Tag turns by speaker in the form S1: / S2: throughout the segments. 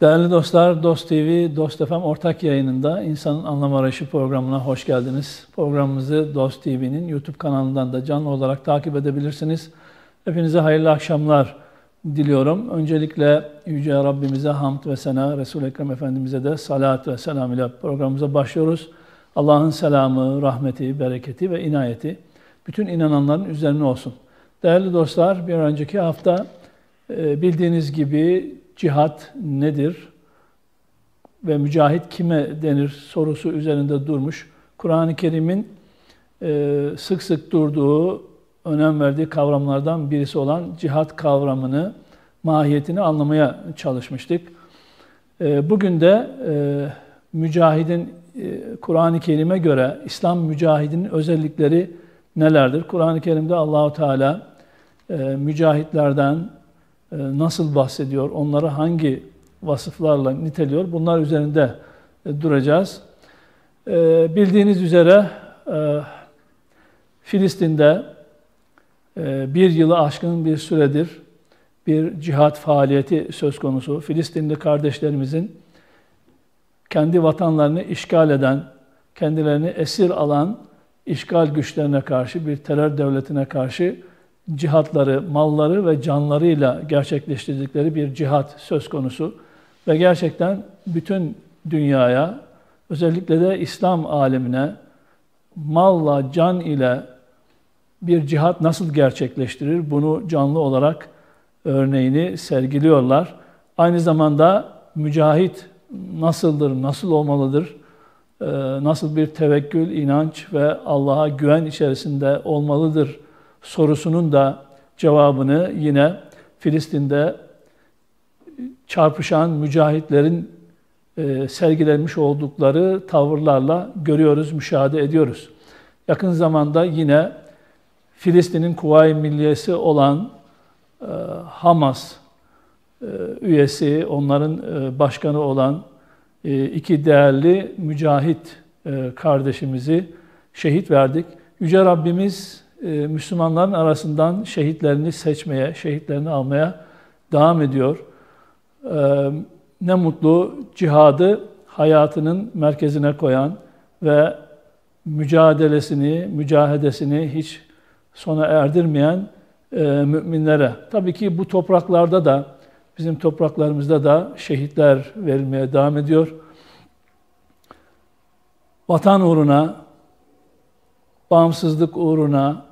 S1: Değerli dostlar, Dost TV, Dost FM ortak yayınında İnsanın Anlam Arayışı programına hoş geldiniz. Programımızı Dost TV'nin YouTube kanalından da canlı olarak takip edebilirsiniz. Hepinize hayırlı akşamlar diliyorum. Öncelikle Yüce Rabbimize hamd ve sena, resul Ekrem Efendimiz'e de salat ve selam ile programımıza başlıyoruz. Allah'ın selamı, rahmeti, bereketi ve inayeti bütün inananların üzerine olsun. Değerli dostlar, bir önceki hafta e, bildiğiniz gibi cihat nedir ve mücahit kime denir sorusu üzerinde durmuş. Kur'an-ı Kerim'in e, sık sık durduğu, önem verdiği kavramlardan birisi olan cihat kavramını, mahiyetini anlamaya çalışmıştık. E, bugün de e, mücahidin, e, Kur'an-ı Kerim'e göre İslam mücahidinin özellikleri nelerdir? Kur'an-ı Kerim'de Allahu Teala e, mücahitlerden, ee, nasıl bahsediyor, onları hangi vasıflarla niteliyor bunlar üzerinde e, duracağız. Ee, bildiğiniz üzere e, Filistin'de e, bir yılı aşkın bir süredir bir cihat faaliyeti söz konusu. Filistinli kardeşlerimizin kendi vatanlarını işgal eden, kendilerini esir alan işgal güçlerine karşı, bir terör devletine karşı cihatları, malları ve canlarıyla gerçekleştirdikleri bir cihat söz konusu. Ve gerçekten bütün dünyaya, özellikle de İslam alemine malla, can ile bir cihat nasıl gerçekleştirir? Bunu canlı olarak örneğini sergiliyorlar. Aynı zamanda mücahit nasıldır, nasıl olmalıdır, ee, nasıl bir tevekkül, inanç ve Allah'a güven içerisinde olmalıdır sorusunun da cevabını yine Filistin'de çarpışan mücahitlerin e, sergilenmiş oldukları tavırlarla görüyoruz, müşahede ediyoruz. Yakın zamanda yine Filistin'in Kuvayi Milliyesi olan e, Hamas e, üyesi, onların başkanı olan iki değerli mücahit kardeşimizi şehit verdik. Yüce Rabbimiz e, Müslümanların arasından şehitlerini seçmeye, şehitlerini almaya devam ediyor. E, ne mutlu cihadı hayatının merkezine koyan ve mücadelesini, mücahedesini hiç sona erdirmeyen e, müminlere. Tabii ki bu topraklarda da, bizim topraklarımızda da şehitler verilmeye devam ediyor. Vatan uğruna, bağımsızlık uğruna,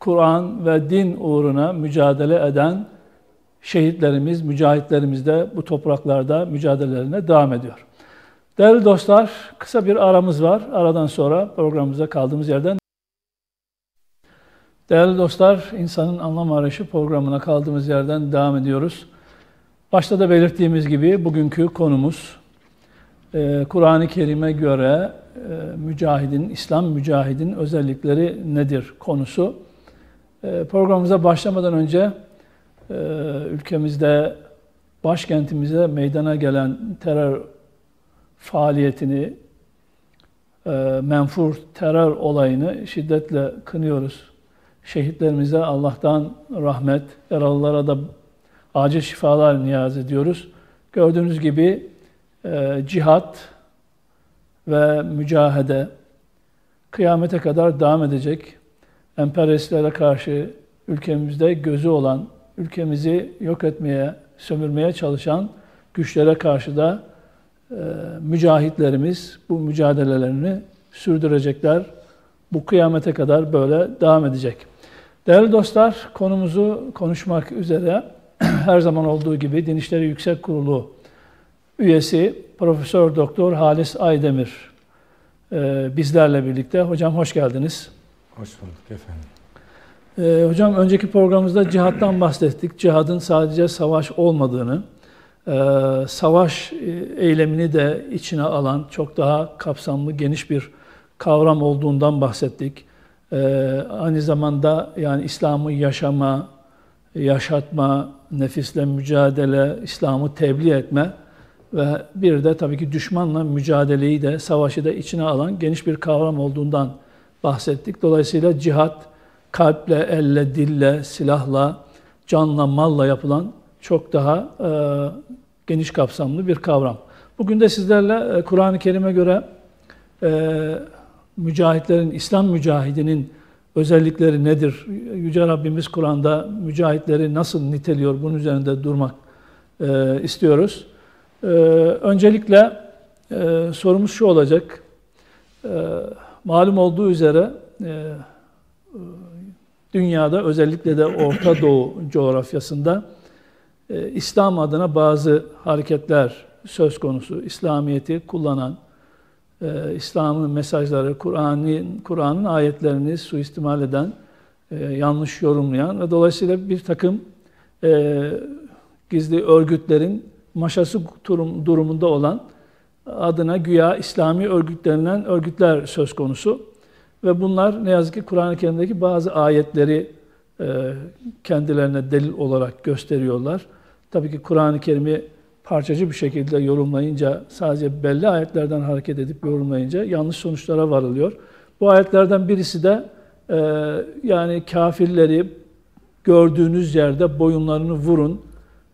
S1: Kur'an ve din uğruna mücadele eden şehitlerimiz, mücahitlerimiz de bu topraklarda mücadelelerine devam ediyor. Değerli dostlar, kısa bir aramız var. Aradan sonra programımıza kaldığımız yerden Değerli dostlar, insanın Anlam Arayışı programına kaldığımız yerden devam ediyoruz. Başta da belirttiğimiz gibi bugünkü konumuz e, Kur'an-ı Kerim'e göre e, mücahidin, İslam mücahidin özellikleri nedir konusu. Ee, programımıza başlamadan önce e, ülkemizde, başkentimize meydana gelen terör faaliyetini, e, menfur terör olayını şiddetle kınıyoruz. Şehitlerimize Allah'tan rahmet, yaralılara da acil şifalar niyaz ediyoruz. Gördüğünüz gibi e, cihat ve mücahede kıyamete kadar devam edecek emperyalistlere karşı ülkemizde gözü olan, ülkemizi yok etmeye, sömürmeye çalışan güçlere karşı da e, mücahitlerimiz bu mücadelelerini sürdürecekler. Bu kıyamete kadar böyle devam edecek. Değerli dostlar, konumuzu konuşmak üzere her zaman olduğu gibi Dinişleri Yüksek Kurulu üyesi Profesör Doktor Halis Aydemir e, bizlerle birlikte. Hocam hoş geldiniz.
S2: Hoş bulduk efendim.
S1: Ee, hocam önceki programımızda cihattan bahsettik. Cihadın sadece savaş olmadığını, ee, e, savaş eylemini de içine alan çok daha kapsamlı, geniş bir kavram olduğundan bahsettik. E, aynı zamanda yani İslam'ı yaşama, yaşatma, nefisle mücadele, İslam'ı tebliğ etme ve bir de tabii ki düşmanla mücadeleyi de, savaşı da içine alan geniş bir kavram olduğundan bahsettik bahsettik. Dolayısıyla cihat kalple, elle, dille, silahla, canla, malla yapılan çok daha e, geniş kapsamlı bir kavram. Bugün de sizlerle e, Kur'an-ı Kerim'e göre e, mücahitlerin, İslam mücahidinin özellikleri nedir? Yüce Rabbimiz Kur'an'da mücahitleri nasıl niteliyor? Bunun üzerinde durmak e, istiyoruz. E, öncelikle e, sorumuz şu olacak. E, Malum olduğu üzere e, dünyada özellikle de Orta Doğu coğrafyasında e, İslam adına bazı hareketler söz konusu. İslamiyeti kullanan, e, İslam'ın mesajları, Kur'an'ın Kur'an'ın ayetlerini suistimal eden, yanlış yorumlayan ve dolayısıyla bir takım gizli örgütlerin maşası durumunda olan adına güya İslami örgütlenen örgütler söz konusu. Ve bunlar ne yazık ki Kur'an-ı Kerim'deki bazı ayetleri e, kendilerine delil olarak gösteriyorlar. Tabii ki Kur'an-ı Kerim'i parçacı bir şekilde yorumlayınca, sadece belli ayetlerden hareket edip yorumlayınca yanlış sonuçlara varılıyor. Bu ayetlerden birisi de e, yani kafirleri gördüğünüz yerde boyunlarını vurun,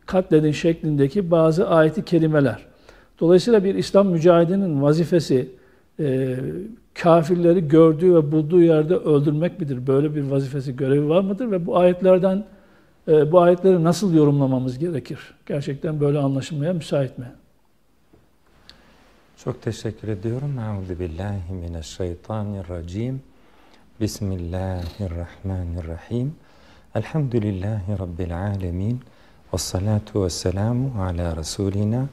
S1: katledin şeklindeki bazı ayeti kerimeler. Dolayısıyla bir İslam mücahidinin vazifesi e, kafirleri gördüğü ve bulduğu yerde öldürmek midir? Böyle bir vazifesi, görevi var mıdır? Ve bu ayetlerden, e, bu ayetleri nasıl yorumlamamız gerekir? Gerçekten böyle anlaşılmaya müsait mi?
S2: Çok teşekkür ediyorum. Euzubillahimineşşeytanirracim. Bismillahirrahmanirrahim. Elhamdülillahi Rabbil alemin. Ve salatu ve selamu ala Resulina.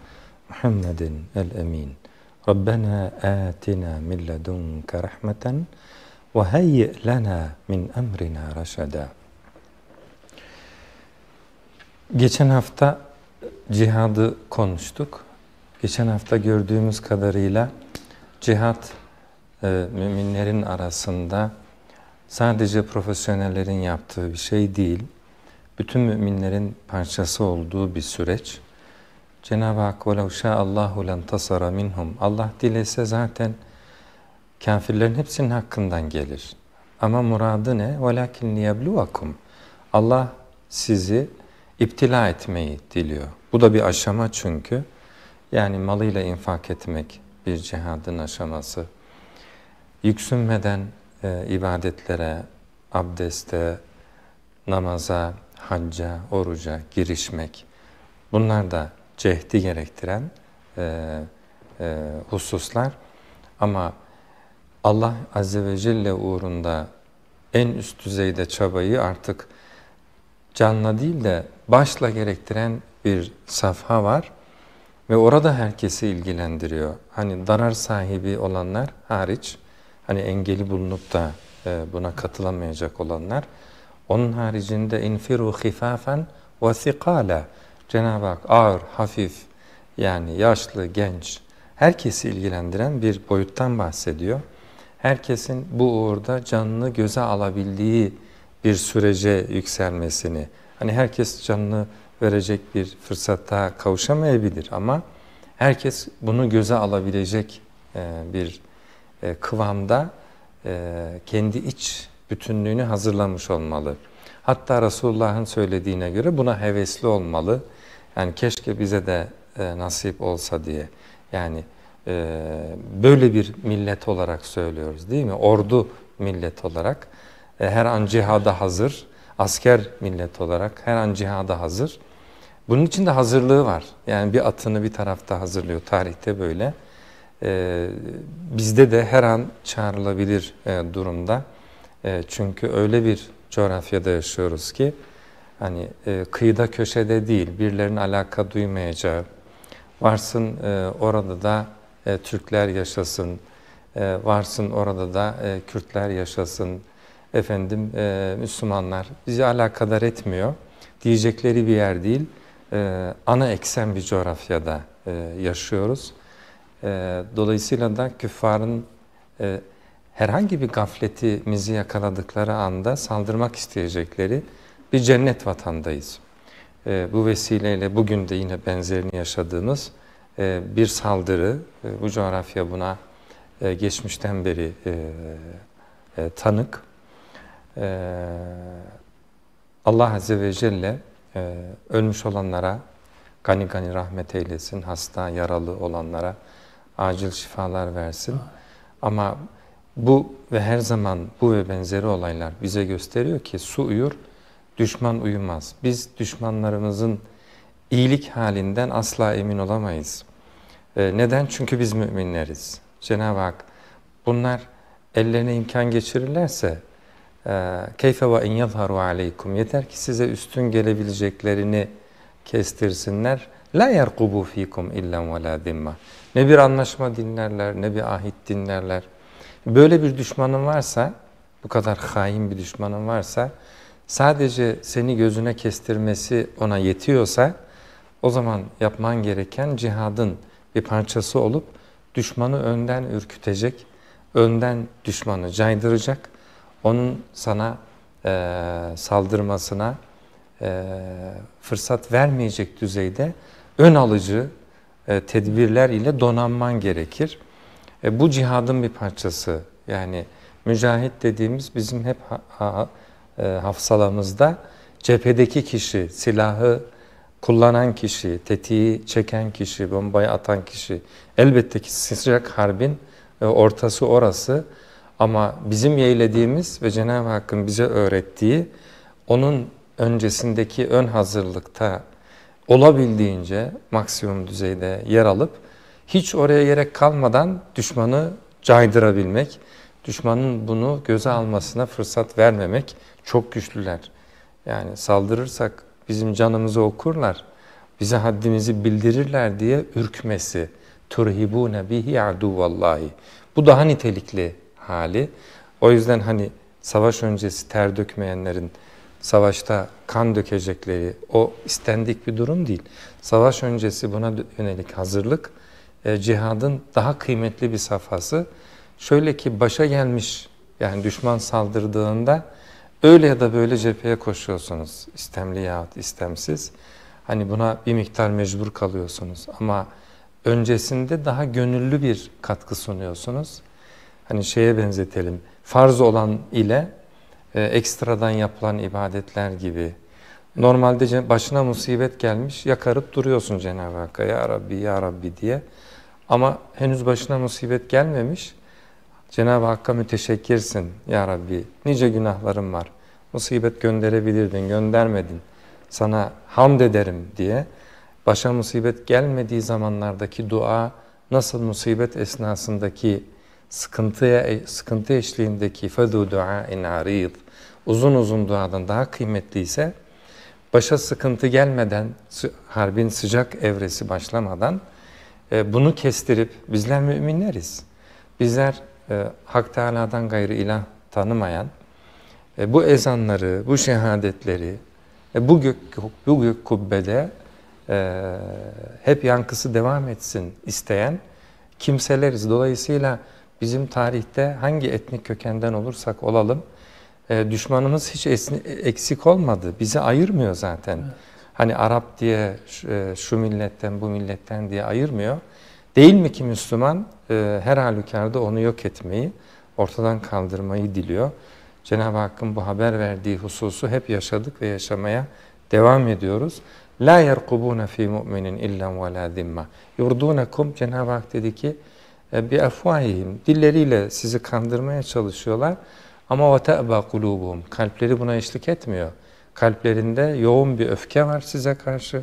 S2: محمد الأمين ربنا آتنا من لدنك رحمة وهيئ لنا min أمرنا رشدا Geçen hafta cihadı konuştuk. Geçen hafta gördüğümüz kadarıyla cihat e, müminlerin arasında sadece profesyonellerin yaptığı bir şey değil. Bütün müminlerin parçası olduğu bir süreç. Cenab-ı Hak وَلَوْ شَاءَ اللّٰهُ لَنْتَصَرَ minhum. Allah dilese zaten kafirlerin hepsinin hakkından gelir. Ama muradı ne? وَلَكِنْ لِيَبْلُوَكُمْ Allah sizi iptila etmeyi diliyor. Bu da bir aşama çünkü. Yani malıyla infak etmek bir cihadın aşaması. Yüksünmeden e, ibadetlere, abdeste, namaza, hacca, oruca girişmek. Bunlar da cehdi gerektiren e, e, hususlar. Ama Allah Azze ve Celle uğrunda en üst düzeyde çabayı artık canla değil de başla gerektiren bir safha var. Ve orada herkesi ilgilendiriyor. Hani darar sahibi olanlar hariç, hani engeli bulunup da e, buna katılamayacak olanlar. Onun haricinde infiru hifafen ve sikala. Cenab-ı Hak ağır, hafif yani yaşlı, genç herkesi ilgilendiren bir boyuttan bahsediyor. Herkesin bu uğurda canını göze alabildiği bir sürece yükselmesini, hani herkes canını verecek bir fırsata kavuşamayabilir ama herkes bunu göze alabilecek e, bir e, kıvamda e, kendi iç bütünlüğünü hazırlamış olmalı. Hatta Resulullah'ın söylediğine göre buna hevesli olmalı. Yani keşke bize de e, nasip olsa diye. Yani e, böyle bir millet olarak söylüyoruz değil mi? Ordu millet olarak e, her an cihada hazır, asker millet olarak her an cihada hazır. Bunun için de hazırlığı var. Yani bir atını bir tarafta hazırlıyor tarihte böyle. E, bizde de her an çağrılabilir e, durumda. E, çünkü öyle bir coğrafyada yaşıyoruz ki hani e, kıyıda köşede değil, birilerinin alaka duymayacağı, varsın e, orada da e, Türkler yaşasın, e, varsın orada da e, Kürtler yaşasın, efendim e, Müslümanlar bizi alakadar etmiyor diyecekleri bir yer değil, e, ana eksen bir coğrafyada e, yaşıyoruz. E, dolayısıyla da küffarın e, herhangi bir gafletimizi yakaladıkları anda saldırmak isteyecekleri, bir cennet vatandayız. E, bu vesileyle bugün de yine benzerini yaşadığımız e, bir saldırı, e, bu coğrafya buna e, geçmişten beri e, e, tanık. E, Allah Azze ve Celle e, ölmüş olanlara gani gani rahmet eylesin, hasta, yaralı olanlara acil şifalar versin. Ama bu ve her zaman bu ve benzeri olaylar bize gösteriyor ki su uyur, düşman uyumaz. Biz düşmanlarımızın iyilik halinden asla emin olamayız. E, neden? Çünkü biz müminleriz. Cenab-ı Hak bunlar ellerine imkan geçirirlerse e, keyfe ve in yadharu aleykum yeter ki size üstün gelebileceklerini kestirsinler. La yerkubu fikum illen ve la dimma. Ne bir anlaşma dinlerler ne bir ahit dinlerler. Böyle bir düşmanın varsa bu kadar hain bir düşmanın varsa sadece seni gözüne kestirmesi ona yetiyorsa o zaman yapman gereken cihadın bir parçası olup düşmanı önden ürkütecek, önden düşmanı caydıracak, onun sana e, saldırmasına e, fırsat vermeyecek düzeyde ön alıcı e, tedbirler ile donanman gerekir. E, bu cihadın bir parçası yani mücahit dediğimiz bizim hep ha, ha, e, hafsalamızda cephedeki kişi, silahı kullanan kişi, tetiği çeken kişi, bombayı atan kişi elbette ki sıcak harbin e, ortası orası ama bizim yeğlediğimiz ve Cenab-ı Hakk'ın bize öğrettiği onun öncesindeki ön hazırlıkta olabildiğince maksimum düzeyde yer alıp hiç oraya gerek kalmadan düşmanı caydırabilmek, düşmanın bunu göze almasına fırsat vermemek çok güçlüler. Yani saldırırsak bizim canımızı okurlar. Bize haddimizi bildirirler diye ürkmesi. Turhibune bihi aduvallahi. Bu daha nitelikli hali. O yüzden hani savaş öncesi ter dökmeyenlerin savaşta kan dökecekleri o istendik bir durum değil. Savaş öncesi buna yönelik hazırlık e, cihadın daha kıymetli bir safhası. Şöyle ki başa gelmiş yani düşman saldırdığında Öyle ya da böyle cepheye koşuyorsunuz. İstemli yahut istemsiz. Hani buna bir miktar mecbur kalıyorsunuz ama öncesinde daha gönüllü bir katkı sunuyorsunuz. Hani şeye benzetelim, farz olan ile e, ekstradan yapılan ibadetler gibi. Normalde başına musibet gelmiş, yakarıp duruyorsun Cenab-ı Hakk'a, Ya Rabbi, Ya Rabbi diye. Ama henüz başına musibet gelmemiş, Cenab-ı Hakk'a müteşekkirsin ya Rabbi. Nice günahlarım var. Musibet gönderebilirdin, göndermedin. Sana hamd ederim diye başa musibet gelmediği zamanlardaki dua nasıl musibet esnasındaki sıkıntıya sıkıntı eşliğindeki fedu dua in arid uzun uzun duadan daha kıymetliyse başa sıkıntı gelmeden harbin sıcak evresi başlamadan e, bunu kestirip bizler müminleriz. Bizler e, Hak Teala'dan gayrı ilah tanımayan e, bu ezanları, bu şehadetleri e, bu, gök, bu gök kubbede e, hep yankısı devam etsin isteyen kimseleriz. Dolayısıyla bizim tarihte hangi etnik kökenden olursak olalım e, düşmanımız hiç e, eksik olmadı. Bizi ayırmıyor zaten. Evet. Hani Arap diye e, şu milletten bu milletten diye ayırmıyor. Değil mi ki Müslüman e, her halükarda onu yok etmeyi, ortadan kaldırmayı diliyor. Cenab-ı Hakk'ın bu haber verdiği hususu hep yaşadık ve yaşamaya devam ediyoruz. La yerkubuna fi mu'minin illa ve la zimma. Yurdunakum Cenab-ı Hak dedi ki e, bir afwahihim dilleriyle sizi kandırmaya çalışıyorlar ama ve ta'ba kulubuhum kalpleri buna eşlik etmiyor. Kalplerinde yoğun bir öfke var size karşı.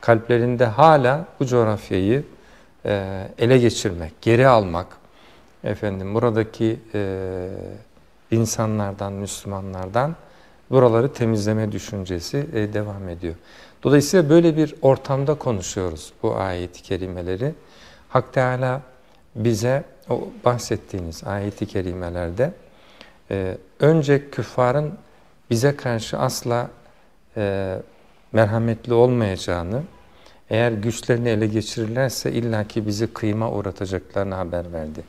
S2: Kalplerinde hala bu coğrafyayı, e, ele geçirmek, geri almak, efendim buradaki e, insanlardan, Müslümanlardan buraları temizleme düşüncesi e, devam ediyor. Dolayısıyla böyle bir ortamda konuşuyoruz bu ayet-i kerimeleri. Hak Teala bize o bahsettiğiniz ayet-i kerimelerde önce küffarın bize karşı asla merhametli olmayacağını, eğer güçlerini ele geçirirlerse illaki bizi kıyma uğratacaklarını haber verdi.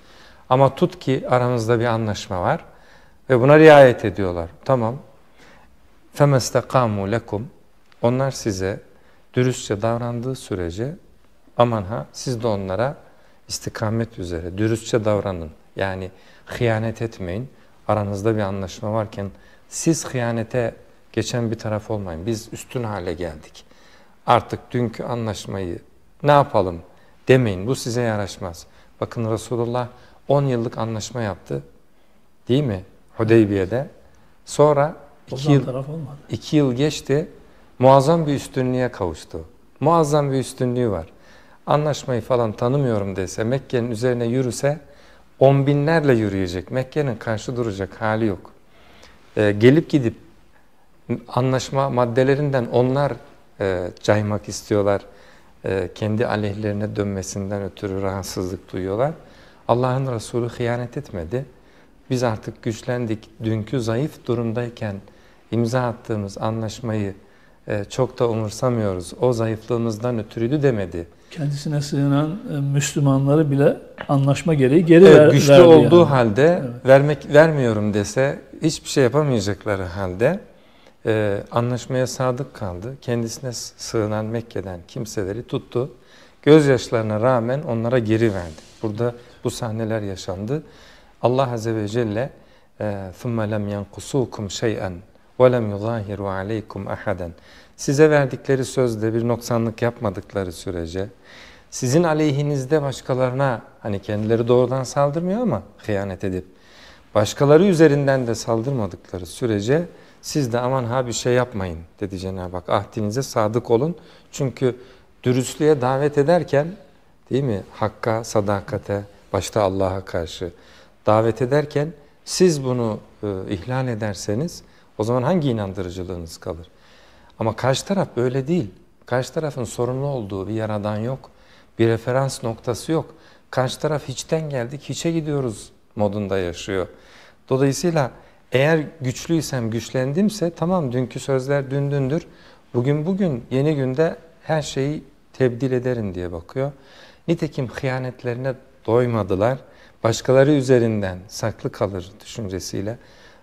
S2: Ama tut ki aramızda bir anlaşma var ve buna riayet ediyorlar. Tamam. فَمَسْتَقَامُوا لَكُمْ Onlar size dürüstçe davrandığı sürece aman ha siz de onlara istikamet üzere dürüstçe davranın. Yani hıyanet etmeyin. Aranızda bir anlaşma varken siz hıyanete geçen bir taraf olmayın. Biz üstün hale geldik artık dünkü anlaşmayı ne yapalım demeyin. Bu size yaraşmaz. Bakın Resulullah 10 yıllık anlaşma yaptı. Değil mi? Hudeybiye'de. Sonra 2 yıl, iki yıl geçti. Muazzam bir üstünlüğe kavuştu. Muazzam bir üstünlüğü var. Anlaşmayı falan tanımıyorum dese, Mekke'nin üzerine yürüse on binlerle yürüyecek. Mekke'nin karşı duracak hali yok. Ee, gelip gidip anlaşma maddelerinden onlar e, caymak istiyorlar. E, kendi aleyhlerine dönmesinden ötürü rahatsızlık duyuyorlar. Allah'ın Resulü hıyanet etmedi. Biz artık güçlendik. Dünkü zayıf durumdayken imza attığımız anlaşmayı e, çok da umursamıyoruz. O zayıflığımızdan ötürüydü demedi.
S1: Kendisine sığınan e, Müslümanları bile anlaşma gereği geri evet, ver, güçlü verdi. Güçlü olduğu yani.
S2: halde evet. vermek vermiyorum dese hiçbir şey yapamayacakları halde e, anlaşmaya sadık kaldı. Kendisine sığınan Mekke'den kimseleri tuttu. Gözyaşlarına rağmen onlara geri verdi. Burada bu sahneler yaşandı. Allah Azze ve Celle ثُمَّ لَمْ يَنْقُسُوكُمْ شَيْئًا وَلَمْ يُظَاهِرُوا عَلَيْكُمْ اَحَدًا Size verdikleri sözde bir noksanlık yapmadıkları sürece sizin aleyhinizde başkalarına hani kendileri doğrudan saldırmıyor ama hıyanet edip başkaları üzerinden de saldırmadıkları sürece siz de aman ha bir şey yapmayın dedi Cenab-ı Hak. Ahdinize sadık olun. Çünkü dürüstlüğe davet ederken değil mi? Hakka, sadakate, başta Allah'a karşı davet ederken siz bunu e, ihlal ederseniz o zaman hangi inandırıcılığınız kalır? Ama karşı taraf böyle değil. Karşı tarafın sorumlu olduğu bir yaradan yok. Bir referans noktası yok. Karşı taraf hiçten geldik, hiçe gidiyoruz modunda yaşıyor. Dolayısıyla eğer güçlüysem, güçlendimse tamam dünkü sözler dündündür. Bugün bugün yeni günde her şeyi tebdil ederim diye bakıyor. Nitekim hıyanetlerine doymadılar. Başkaları üzerinden saklı kalır düşüncesiyle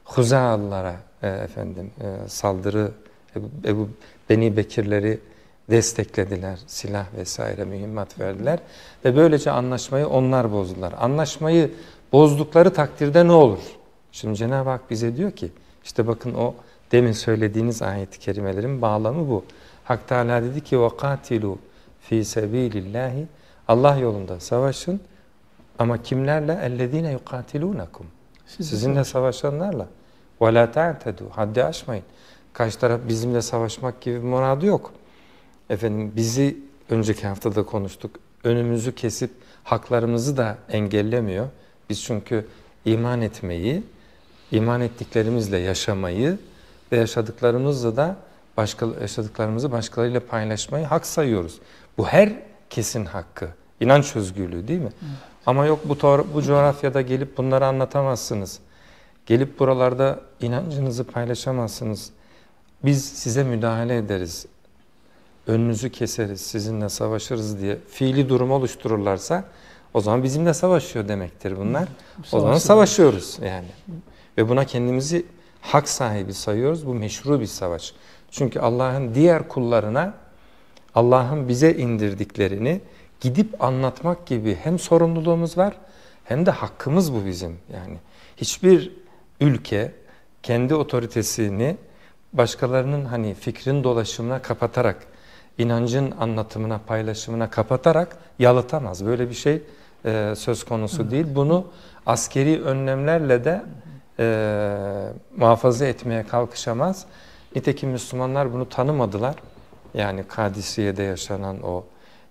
S2: Huzaallara e, efendim e, saldırı Ebu, Ebu Beni Bekirleri desteklediler. Silah vesaire mühimmat verdiler ve böylece anlaşmayı onlar bozdular. Anlaşmayı bozdukları takdirde ne olur? Şimdi Cenab-ı Hak bize diyor ki işte bakın o demin söylediğiniz ayet-i kerimelerin bağlamı bu. Hak Teala dedi ki وَقَاتِلُوا ف۪ي سَب۪يلِ اللّٰهِ Allah yolunda savaşın ama kimlerle? اَلَّذ۪ينَ يُقَاتِلُونَكُمْ Sizinle savaşanlarla. وَلَا تَعْتَدُوا Haddi aşmayın. Kaç taraf bizimle savaşmak gibi bir muradı yok. Efendim bizi önceki haftada konuştuk. Önümüzü kesip haklarımızı da engellemiyor. Biz çünkü iman etmeyi, iman ettiklerimizle yaşamayı ve yaşadıklarımızla da başka, yaşadıklarımızı başkalarıyla paylaşmayı hak sayıyoruz. Bu her kesin hakkı. İnanç özgürlüğü değil mi? Evet. Ama yok bu, bu coğrafyada gelip bunları anlatamazsınız. Gelip buralarda inancınızı paylaşamazsınız. Biz size müdahale ederiz. Önünüzü keseriz, sizinle savaşırız diye fiili durum oluştururlarsa o zaman bizimle savaşıyor demektir bunlar. Savaşıyor. O zaman savaşıyoruz yani. Ve buna kendimizi hak sahibi sayıyoruz. Bu meşru bir savaş. Çünkü Allah'ın diğer kullarına Allah'ın bize indirdiklerini gidip anlatmak gibi hem sorumluluğumuz var hem de hakkımız bu bizim. Yani hiçbir ülke kendi otoritesini başkalarının hani fikrin dolaşımına kapatarak, inancın anlatımına, paylaşımına kapatarak yalıtamaz. Böyle bir şey e, söz konusu değil. Bunu askeri önlemlerle de e, muhafaza etmeye kalkışamaz. Nitekim Müslümanlar bunu tanımadılar. Yani Kadisiye'de yaşanan o.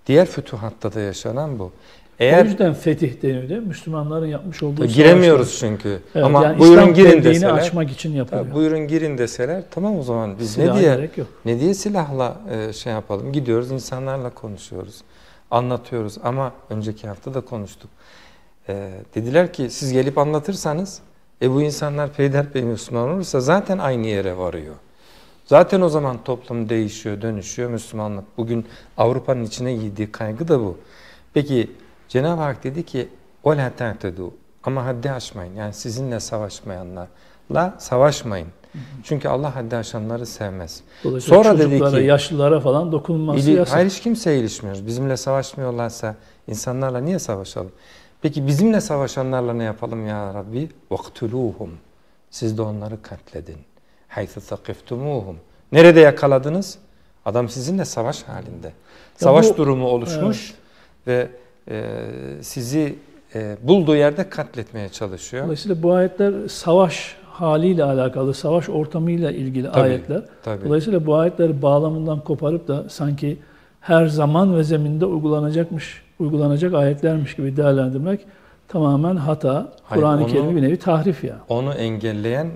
S2: Diğer fütuhatta da yaşanan bu. Eğer, o yüzden fetih
S1: deniyor değil mi? Müslümanların yapmış olduğu Giremiyoruz savaşlar. çünkü. Evet, Ama yani buyurun İslam girin deseler. açmak için yapılıyor.
S2: buyurun girin deseler tamam o zaman biz Silaha ne diye ne diye silahla e, şey yapalım. Gidiyoruz insanlarla konuşuyoruz. Anlatıyoruz ama önceki hafta da konuştuk. E, dediler ki siz gelip anlatırsanız e bu insanlar peyderpey Müslüman olursa zaten aynı yere varıyor. Zaten o zaman toplum değişiyor, dönüşüyor Müslümanlık. Bugün Avrupa'nın içine yediği kaygı da bu. Peki Cenab-ı Hak dedi ki وَلَا تَعْتَدُوا Ama haddi aşmayın. Yani sizinle savaşmayanlarla savaşmayın. Çünkü Allah haddi aşanları sevmez. Sonra dedi ki
S1: yaşlılara falan dokunulması yasak. Hayır hiç
S2: kimseye ilişmiyoruz. Bizimle savaşmıyorlarsa insanlarla niye savaşalım? Peki bizimle savaşanlarla ne yapalım ya Rabbi? وَقْتُلُوهُمْ Siz de onları katledin. حَيْثُ ثَقِفْتُمُوهُم Nerede yakaladınız? Adam sizinle savaş halinde. savaş bu, durumu oluşmuş evet. ve e, sizi e, bulduğu yerde katletmeye çalışıyor. Dolayısıyla
S1: bu ayetler savaş haliyle alakalı, savaş ortamıyla ilgili tabii, ayetler. Tabii. Dolayısıyla bu ayetleri bağlamından koparıp da sanki her zaman ve zeminde uygulanacakmış uygulanacak ayetlermiş gibi değerlendirmek tamamen hata. Kur'an-ı Kerim'i bir nevi tahrif ya.
S2: Onu engelleyen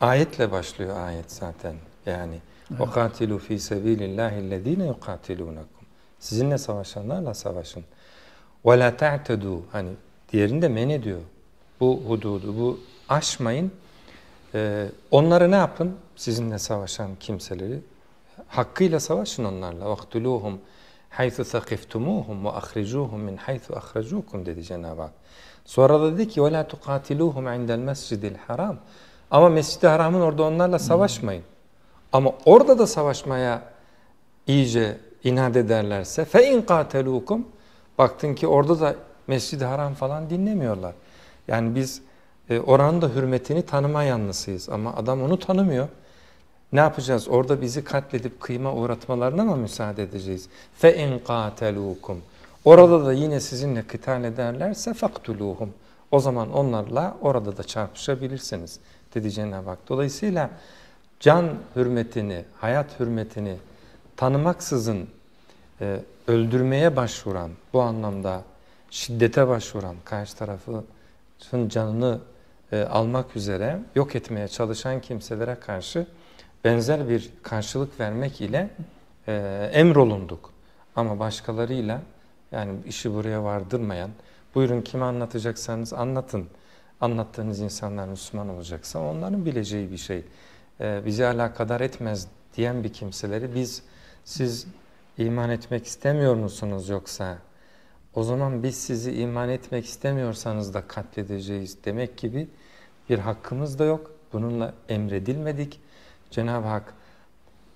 S2: ayetle başlıyor ayet zaten. Yani وَقَاتِلُوا ف۪ي سَب۪يلِ اللّٰهِ الَّذ۪ينَ يُقَاتِلُونَكُمْ Sizinle savaşanlarla savaşın. وَلَا تَعْتَدُوا Hani diğerinde de men ediyor. Bu hududu, bu aşmayın. Ee, onları ne yapın? Sizinle savaşan kimseleri. Hakkıyla savaşın onlarla. وَقْتُلُوهُمْ حَيْثُ سَقِفْتُمُوهُمْ وَأَخْرِجُوهُمْ مِنْ حَيْثُ أَخْرَجُوكُم dedi Cenab-ı Hak. Sonra da dedi ki وَلَا تُقَاتِلُوهُمْ عِنْدَ الْمَسْجِدِ الْحَرَامِ Ama Mescid-i Haram'ın orada onlarla savaşmayın. Ama orada da savaşmaya iyice inat ederlerse فَاِنْ قَاتَلُوكُمْ Baktın ki orada da Mescid-i Haram falan dinlemiyorlar. Yani biz e, oranın da hürmetini tanıma yanlısıyız ama adam onu tanımıyor. Ne yapacağız? Orada bizi katledip kıyma uğratmalarına mı müsaade edeceğiz? Fe in Orada da yine sizinle kıtal ederlerse faktuluhum. O zaman onlarla orada da çarpışabilirsiniz dedi Cenab-ı Hak. Dolayısıyla can hürmetini, hayat hürmetini tanımaksızın e, öldürmeye başvuran, bu anlamda şiddete başvuran, karşı tarafın canını e, almak üzere yok etmeye çalışan kimselere karşı benzer bir karşılık vermek ile e, emrolunduk. Ama başkalarıyla yani işi buraya vardırmayan, buyurun kime anlatacaksanız anlatın. Anlattığınız insanlar Müslüman olacaksa onların bileceği bir şey. E, bizi alakadar etmez diyen bir kimseleri biz, siz iman etmek istemiyor musunuz yoksa? O zaman biz sizi iman etmek istemiyorsanız da katledeceğiz demek gibi bir hakkımız da yok. Bununla emredilmedik. Cenab-ı Hak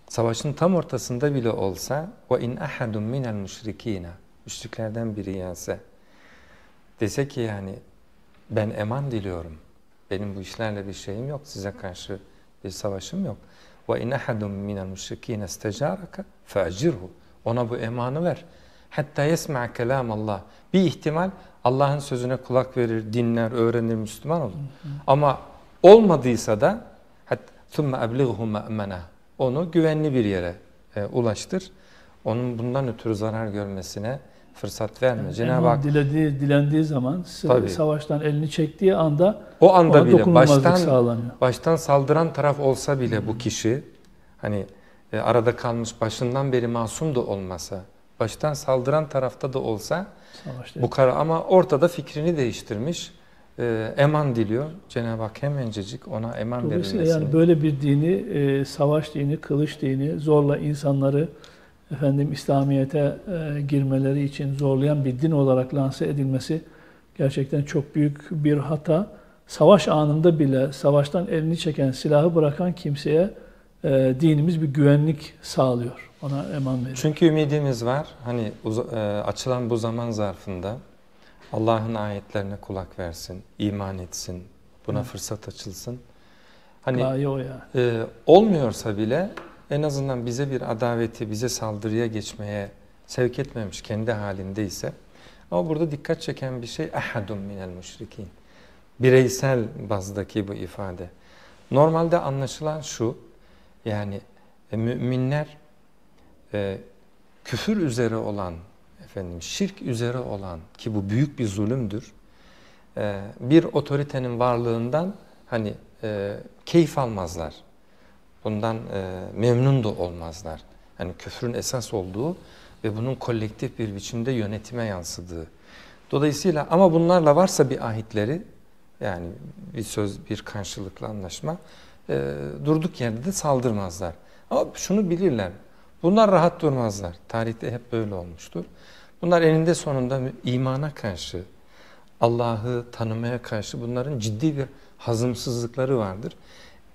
S2: savaşın tam ortasında bile olsa ve in ahadun minel müşrikine müşriklerden biri gelse dese ki yani ben eman diliyorum. Benim bu işlerle bir şeyim yok. Size karşı bir savaşım yok. Ve in ahadun minel müşrikine istecaraka fajirhu, Ona bu emanı ver. Hatta yesma kelam Allah. Bir ihtimal Allah'ın sözüne kulak verir, dinler, öğrenir, Müslüman olur. Ama olmadıysa da ثُمَّ اَبْلِغْهُمْ مَأْمَنَهُ Onu güvenli bir yere e, ulaştır. Onun bundan ötürü zarar görmesine fırsat verme. Yani Cenab-ı Hak
S1: dilediği, dilendiği zaman tabii, savaştan elini çektiği anda o anda bile baştan sağlanıyor.
S2: baştan saldıran taraf olsa bile bu kişi hani e, arada kalmış başından beri masum da olmasa baştan saldıran tarafta da olsa Savaşta bu kara ama ortada fikrini değiştirmiş e, eman diliyor. Cenab-ı Hak hemencecik ona eman Dolayısıyla verilmesini. yani
S1: böyle bir dini, e, savaş dini, kılıç dini zorla insanları efendim İslamiyet'e e, girmeleri için zorlayan bir din olarak lanse edilmesi gerçekten çok büyük bir hata. Savaş anında bile savaştan elini çeken, silahı bırakan kimseye e, dinimiz bir güvenlik sağlıyor. Ona eman veriyor.
S2: Çünkü ümidimiz var. Hani e, açılan bu zaman zarfında Allah'ın ayetlerine kulak versin, iman etsin, buna Hı. fırsat açılsın. Hani ya. e, olmuyorsa bile en azından bize bir adaveti, bize saldırıya geçmeye sevk etmemiş kendi halindeyse. Ama burada dikkat çeken bir şey ehadun minel müşrikin. Bireysel bazdaki bu ifade. Normalde anlaşılan şu, yani e, müminler e, küfür üzere olan efendim şirk üzere olan ki bu büyük bir zulümdür. E, bir otoritenin varlığından hani e, keyif almazlar. Bundan e, memnun da olmazlar. Hani köfrün esas olduğu ve bunun kolektif bir biçimde yönetime yansıdığı. Dolayısıyla ama bunlarla varsa bir ahitleri yani bir söz bir karşılıklı anlaşma durduk yerde de saldırmazlar. Ama şunu bilirler bunlar rahat durmazlar. Tarihte hep böyle olmuştur. Bunlar eninde sonunda imana karşı, Allah'ı tanımaya karşı bunların ciddi bir hazımsızlıkları vardır.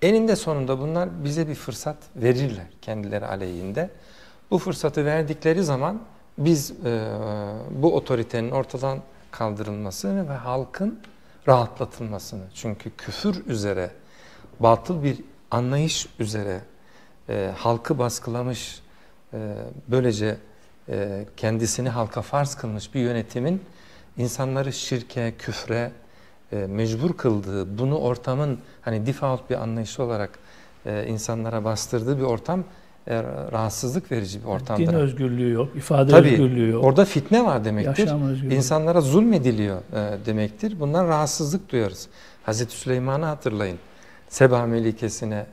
S2: Eninde sonunda bunlar bize bir fırsat verirler kendileri aleyhinde. Bu fırsatı verdikleri zaman biz e, bu otoritenin ortadan kaldırılmasını ve halkın rahatlatılmasını. Çünkü küfür üzere, batıl bir anlayış üzere e, halkı baskılamış, e, böylece e, kendisini halka farz kılmış bir yönetimin insanları şirke, küfre e, mecbur kıldığı, bunu ortamın hani default bir anlayışı olarak e, insanlara bastırdığı bir ortam rahatsızlık verici bir ortamdır. Din özgürlüğü
S1: yok, ifade Tabii, özgürlüğü yok. Orada
S2: fitne var demektir. İnsanlara zulmediliyor demektir. Bundan rahatsızlık duyarız. Hazreti Süleyman'ı hatırlayın. Seba Melikesi'ne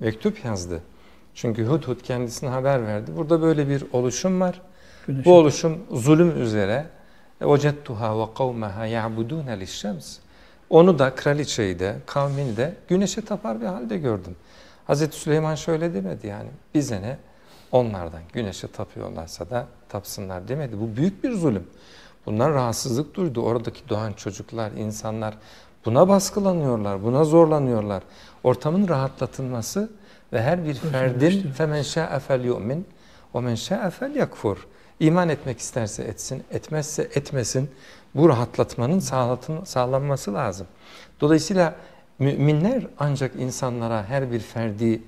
S2: mektup yazdı. Çünkü Hudhud kendisine haber verdi. Burada böyle bir oluşum var. Güneşin. Bu oluşum zulüm üzere. وَجَدْتُهَا وَقَوْمَهَا يَعْبُدُونَ لِشَّمْسِ Onu da kraliçeyi de kavmini de güneşe tapar bir halde gördüm. Hazreti Süleyman şöyle demedi yani bize ne onlardan güneşe tapıyorlarsa da tapsınlar demedi. Bu büyük bir zulüm. Bunlar rahatsızlık duydu. Oradaki doğan çocuklar, insanlar buna baskılanıyorlar, buna zorlanıyorlar. Ortamın rahatlatılması ve her bir ferdin femen şa'e fel yu'min o men şa'e fel yakfur. İman etmek isterse etsin, etmezse etmesin. Bu rahatlatmanın sağlanması lazım. Dolayısıyla müminler ancak insanlara her bir ferdi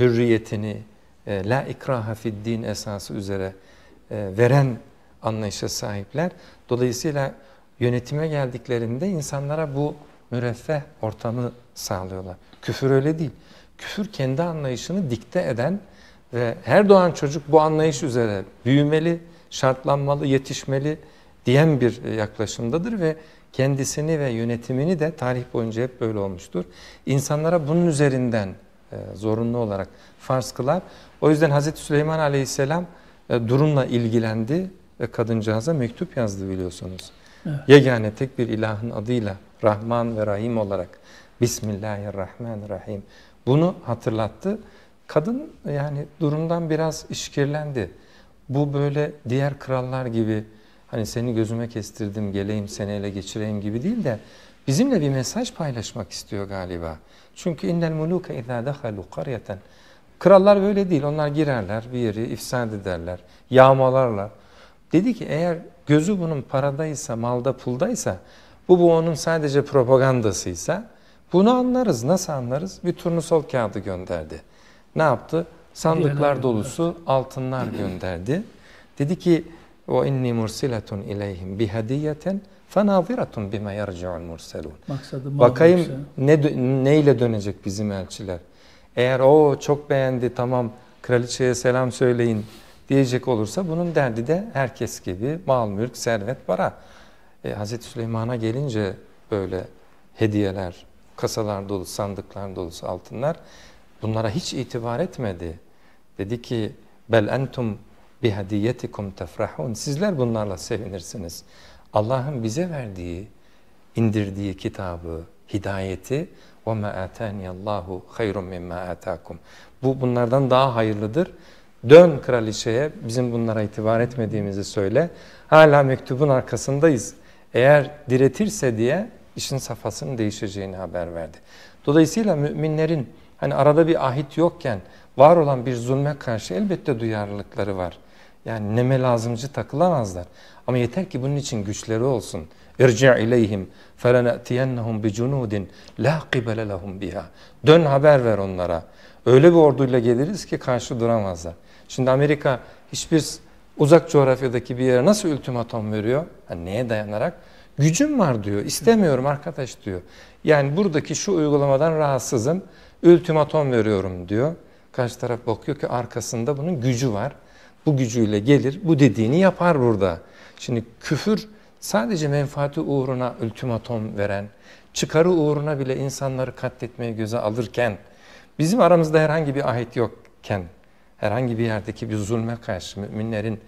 S2: hürriyetini e, la ikraha din esası üzere e, veren anlayışa sahipler. Dolayısıyla yönetime geldiklerinde insanlara bu müreffeh ortamı sağlıyorlar. Küfür öyle değil küfür kendi anlayışını dikte eden ve her doğan çocuk bu anlayış üzere büyümeli, şartlanmalı, yetişmeli diyen bir e, yaklaşımdadır ve kendisini ve yönetimini de tarih boyunca hep böyle olmuştur. İnsanlara bunun üzerinden e, zorunlu olarak farz kılar. O yüzden Hz. Süleyman aleyhisselam e, durumla ilgilendi ve kadıncağıza mektup yazdı biliyorsunuz. Evet. Yegane tek bir ilahın adıyla Rahman ve Rahim olarak Bismillahirrahmanirrahim. Bunu hatırlattı. Kadın yani durumdan biraz işkirlendi. Bu böyle diğer krallar gibi hani seni gözüme kestirdim geleyim seni ele geçireyim gibi değil de bizimle bir mesaj paylaşmak istiyor galiba. Çünkü innel muluke izâ dehalu karyeten. Krallar böyle değil onlar girerler bir yeri ifsad ederler, yağmalarlar. Dedi ki eğer gözü bunun paradaysa, malda puldaysa bu bu onun sadece propagandasıysa bunu anlarız. Nasıl anlarız? Bir turnusol kağıdı gönderdi. Ne yaptı? Sandıklar dolusu altınlar gönderdi. Dedi ki ve inni mursilatun ileyhim bi hadiyeten fenaziratun bima yerci'un murselun. Bakayım ne neyle dönecek bizim elçiler. Eğer o çok beğendi tamam kraliçeye selam söyleyin diyecek olursa bunun derdi de herkes gibi mal, mülk, servet, para. E, Hazreti Süleyman'a gelince böyle hediyeler kasalar dolu, sandıklar dolusu altınlar. Bunlara hiç itibar etmedi. Dedi ki bel entum bi hadiyetikum tefrahun. Sizler bunlarla sevinirsiniz. Allah'ın bize verdiği, indirdiği kitabı, hidayeti ve ma ataniyallahu hayrun mimma atakum. Bu bunlardan daha hayırlıdır. Dön kraliçeye bizim bunlara itibar etmediğimizi söyle. Hala mektubun arkasındayız. Eğer diretirse diye işin safhasının değişeceğini haber verdi. Dolayısıyla müminlerin hani arada bir ahit yokken var olan bir zulme karşı elbette duyarlılıkları var. Yani neme lazımcı takılamazlar. Ama yeter ki bunun için güçleri olsun. İrci ileyhim felenatiyennehum bi cunudin la qibale lehum biha. Dön haber ver onlara. Öyle bir orduyla geliriz ki karşı duramazlar. Şimdi Amerika hiçbir uzak coğrafyadaki bir yere nasıl ultimatom veriyor? Yani neye dayanarak? Gücüm var diyor. İstemiyorum arkadaş diyor. Yani buradaki şu uygulamadan rahatsızım. Ültimatom veriyorum diyor. Karşı taraf bakıyor ki arkasında bunun gücü var. Bu gücüyle gelir. Bu dediğini yapar burada. Şimdi küfür sadece menfaati uğruna ültimatom veren, çıkarı uğruna bile insanları katletmeye göze alırken, bizim aramızda herhangi bir ahit yokken, herhangi bir yerdeki bir zulme karşı müminlerin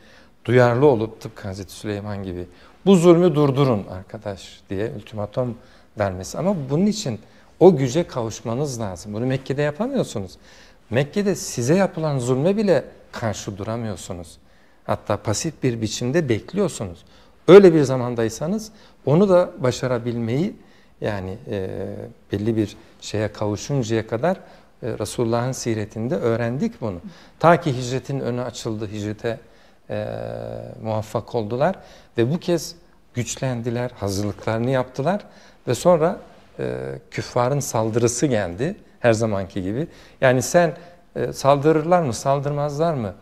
S2: duyarlı olup tıpkı Hazreti Süleyman gibi bu zulmü durdurun arkadaş diye ultimatom vermesi. Ama bunun için o güce kavuşmanız lazım. Bunu Mekke'de yapamıyorsunuz. Mekke'de size yapılan zulme bile karşı duramıyorsunuz. Hatta pasif bir biçimde bekliyorsunuz. Öyle bir zamandaysanız onu da başarabilmeyi yani e, belli bir şeye kavuşuncaya kadar e, Resulullah'ın siretinde öğrendik bunu. Ta ki hicretin önü açıldı, hicrete e, muvaffak oldular. Ve bu kez güçlendiler, hazırlıklarını yaptılar ve sonra e, küffarın saldırısı geldi her zamanki gibi. Yani sen e, saldırırlar mı, saldırmazlar mı?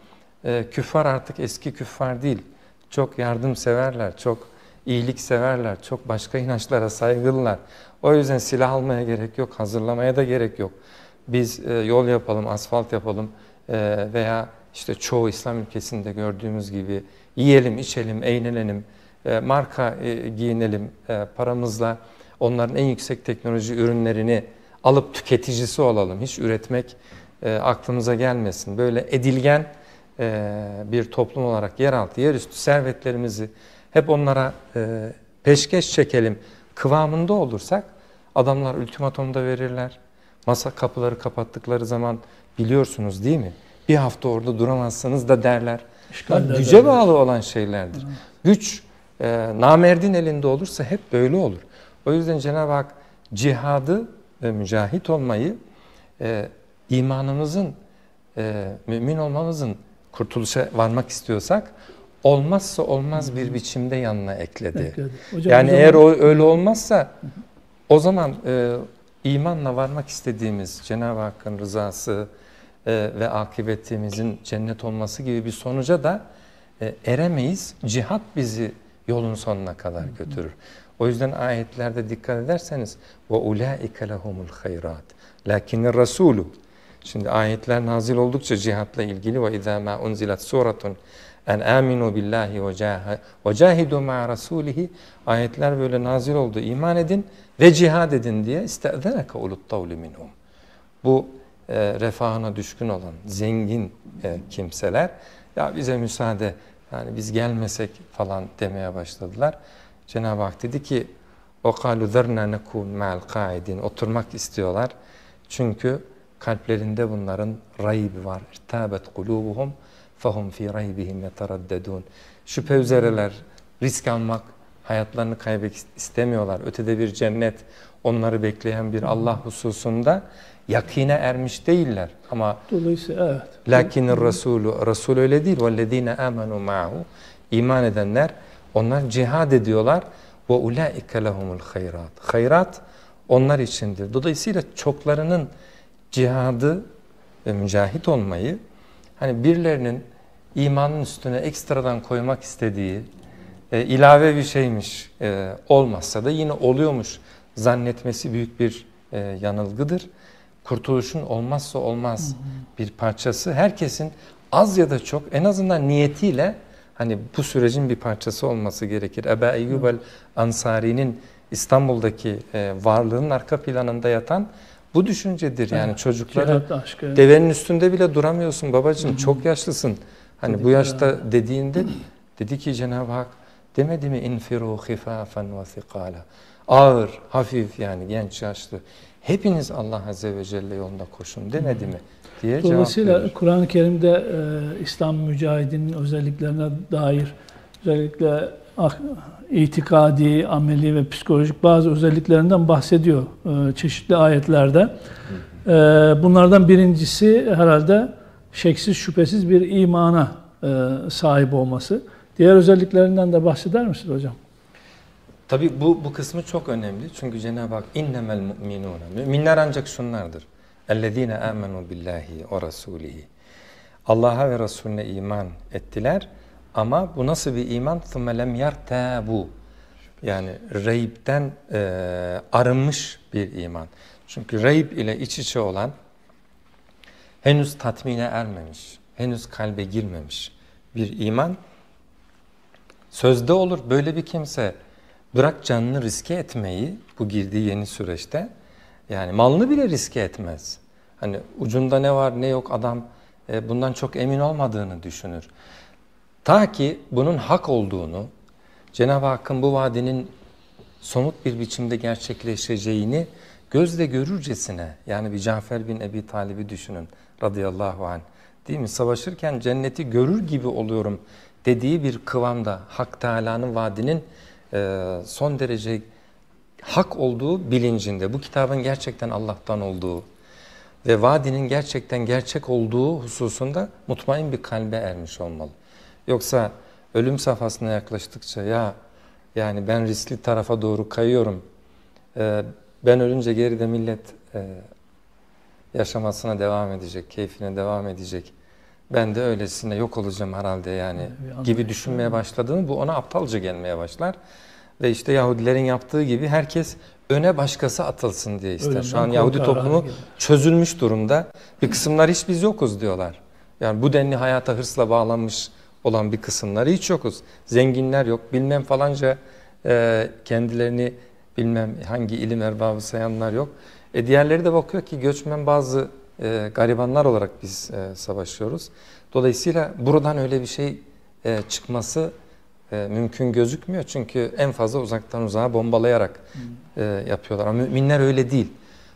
S2: E, küffar artık eski küffar değil. Çok yardımseverler, çok iyilik severler, çok başka inançlara saygılılar. O yüzden silah almaya gerek yok, hazırlamaya da gerek yok. Biz e, yol yapalım, asfalt yapalım e, veya işte çoğu İslam ülkesinde gördüğümüz gibi yiyelim, içelim, eğlenelim, e, marka e, giyinelim e, paramızla onların en yüksek teknoloji ürünlerini alıp tüketicisi olalım. Hiç üretmek aklımıza gelmesin. Böyle edilgen bir toplum olarak yeraltı, yerüstü servetlerimizi hep onlara peşkeş çekelim kıvamında olursak adamlar ultimatomda verirler. Masa kapıları kapattıkları zaman biliyorsunuz değil mi? bir hafta orada duramazsanız da derler. güce bağlı olan şeylerdir. Hı. Güç e, namerdin elinde olursa hep böyle olur. O yüzden Cenab-ı Hak cihadı ve mücahit olmayı e, imanımızın, e, mümin olmamızın kurtuluşa varmak istiyorsak olmazsa olmaz bir biçimde yanına ekledi. Hocam, yani zaman... eğer o öyle olmazsa o zaman e, imanla varmak istediğimiz Cenab-ı Hakk'ın rızası, e, ve akıbetimizin cennet olması gibi bir sonuca da e, eremeyiz. Cihat bizi yolun sonuna kadar götürür. O yüzden ayetlerde dikkat ederseniz ve ulaike lehumul hayrat. Lakinir rasulu. Şimdi ayetler nazil oldukça cihatla ilgili ve izâ mâ unzilat suratun en aminu billahi ve cahidu ma rasulihi ayetler böyle nazil oldu. iman edin ve cihad edin diye istezeneke ulut tavli minhum. Bu e, refahına düşkün olan zengin e, kimseler ya bize müsaade yani biz gelmesek falan demeye başladılar. Cenab-ı Hak dedi ki وَقَالُ ذَرْنَا نَكُونَ مَا الْقَائِدِينَ Oturmak istiyorlar. Çünkü kalplerinde bunların rayib var. tabet قُلُوبُهُمْ fahum fi رَيْبِهِمْ يَتَرَدَّدُونَ Şüphe üzereler, risk almak, hayatlarını kaybetmek istemiyorlar. Ötede bir cennet, onları bekleyen bir Allah hususunda yakine ermiş değiller ama dolayısıyla evet. Lakin Resulü Resul öyle değil. Vellezine amenu ma'hu iman edenler onlar cihad ediyorlar ve ulaike lehumul hayrat. Hayrat onlar içindir. Dolayısıyla çoklarının cihadı ve mücahit olmayı hani birilerinin imanın üstüne ekstradan koymak istediği e, ilave bir şeymiş e, olmazsa da yine oluyormuş zannetmesi büyük bir e, yanılgıdır kurtuluşun olmazsa olmaz hı hı. bir parçası. Herkesin az ya da çok en azından niyetiyle hani bu sürecin bir parçası olması gerekir. Ebe Eyyubel Ansari'nin İstanbul'daki e, varlığının arka planında yatan bu düşüncedir. Yani evet, çocuklara aşkı. devenin üstünde bile duramıyorsun babacığım Hı-hı. çok yaşlısın. Hani Dedik bu yaşta ya. dediğinde dedi ki Cenab-ı Hak demedi mi infiru hifafen ve thikala. Ağır, hafif yani genç yaşlı hepiniz Allah Azze ve Celle yolunda koşun demedi mi? diye Dolayısıyla
S1: Kur'an-ı Kerim'de e, İslam mücahidinin özelliklerine dair özellikle ah, itikadi, ameli ve psikolojik bazı özelliklerinden bahsediyor e, çeşitli ayetlerde. E, bunlardan birincisi herhalde şeksiz şüphesiz bir imana e, sahip olması. Diğer özelliklerinden de bahseder misiniz hocam?
S2: Tabi bu, bu kısmı çok önemli. Çünkü Cenab-ı Hak innemel mu'minûne. Müminler ancak şunlardır. اَلَّذ۪ينَ آمَنُوا بِاللّٰهِ وَرَسُولِهِ Allah'a ve Resulüne iman ettiler. Ama bu nasıl bir iman? ثُمَّ لَمْ يَرْتَابُوا Yani reyipten e, arınmış bir iman. Çünkü reyip ile iç içe olan henüz tatmine ermemiş, henüz kalbe girmemiş bir iman sözde olur. Böyle bir kimse Bırak canını riske etmeyi bu girdiği yeni süreçte yani malını bile riske etmez. Hani ucunda ne var ne yok adam e, bundan çok emin olmadığını düşünür. Ta ki bunun hak olduğunu, Cenab-ı Hakk'ın bu vaadinin somut bir biçimde gerçekleşeceğini gözle görürcesine yani bir Cafer bin Ebi Talib'i düşünün radıyallahu anh değil mi? Savaşırken cenneti görür gibi oluyorum dediği bir kıvamda Hak Teala'nın vaadinin e, son derece hak olduğu bilincinde, bu kitabın gerçekten Allah'tan olduğu ve vadinin gerçekten gerçek olduğu hususunda mutmain bir kalbe ermiş olmalı. Yoksa ölüm safhasına yaklaştıkça ya yani ben riskli tarafa doğru kayıyorum, e, ben ölünce geride millet e, yaşamasına devam edecek, keyfine devam edecek ben de öylesine yok olacağım herhalde yani gibi düşünmeye başladığını bu ona aptalca gelmeye başlar. Ve işte Yahudilerin yaptığı gibi herkes öne başkası atılsın diye ister. Ölümden Şu an Yahudi toplumu çözülmüş durumda. Bir kısımlar hiç biz yokuz diyorlar. Yani bu denli hayata hırsla bağlanmış olan bir kısımları hiç yokuz. Zenginler yok bilmem falanca e, kendilerini bilmem hangi ilim erbabı sayanlar yok. E diğerleri de bakıyor ki göçmen bazı e, garibanlar olarak biz e, savaşıyoruz. Dolayısıyla buradan öyle bir şey e, çıkması e, mümkün gözükmüyor. Çünkü en fazla uzaktan uzağa bombalayarak hmm. e, yapıyorlar. Ama müminler öyle değil.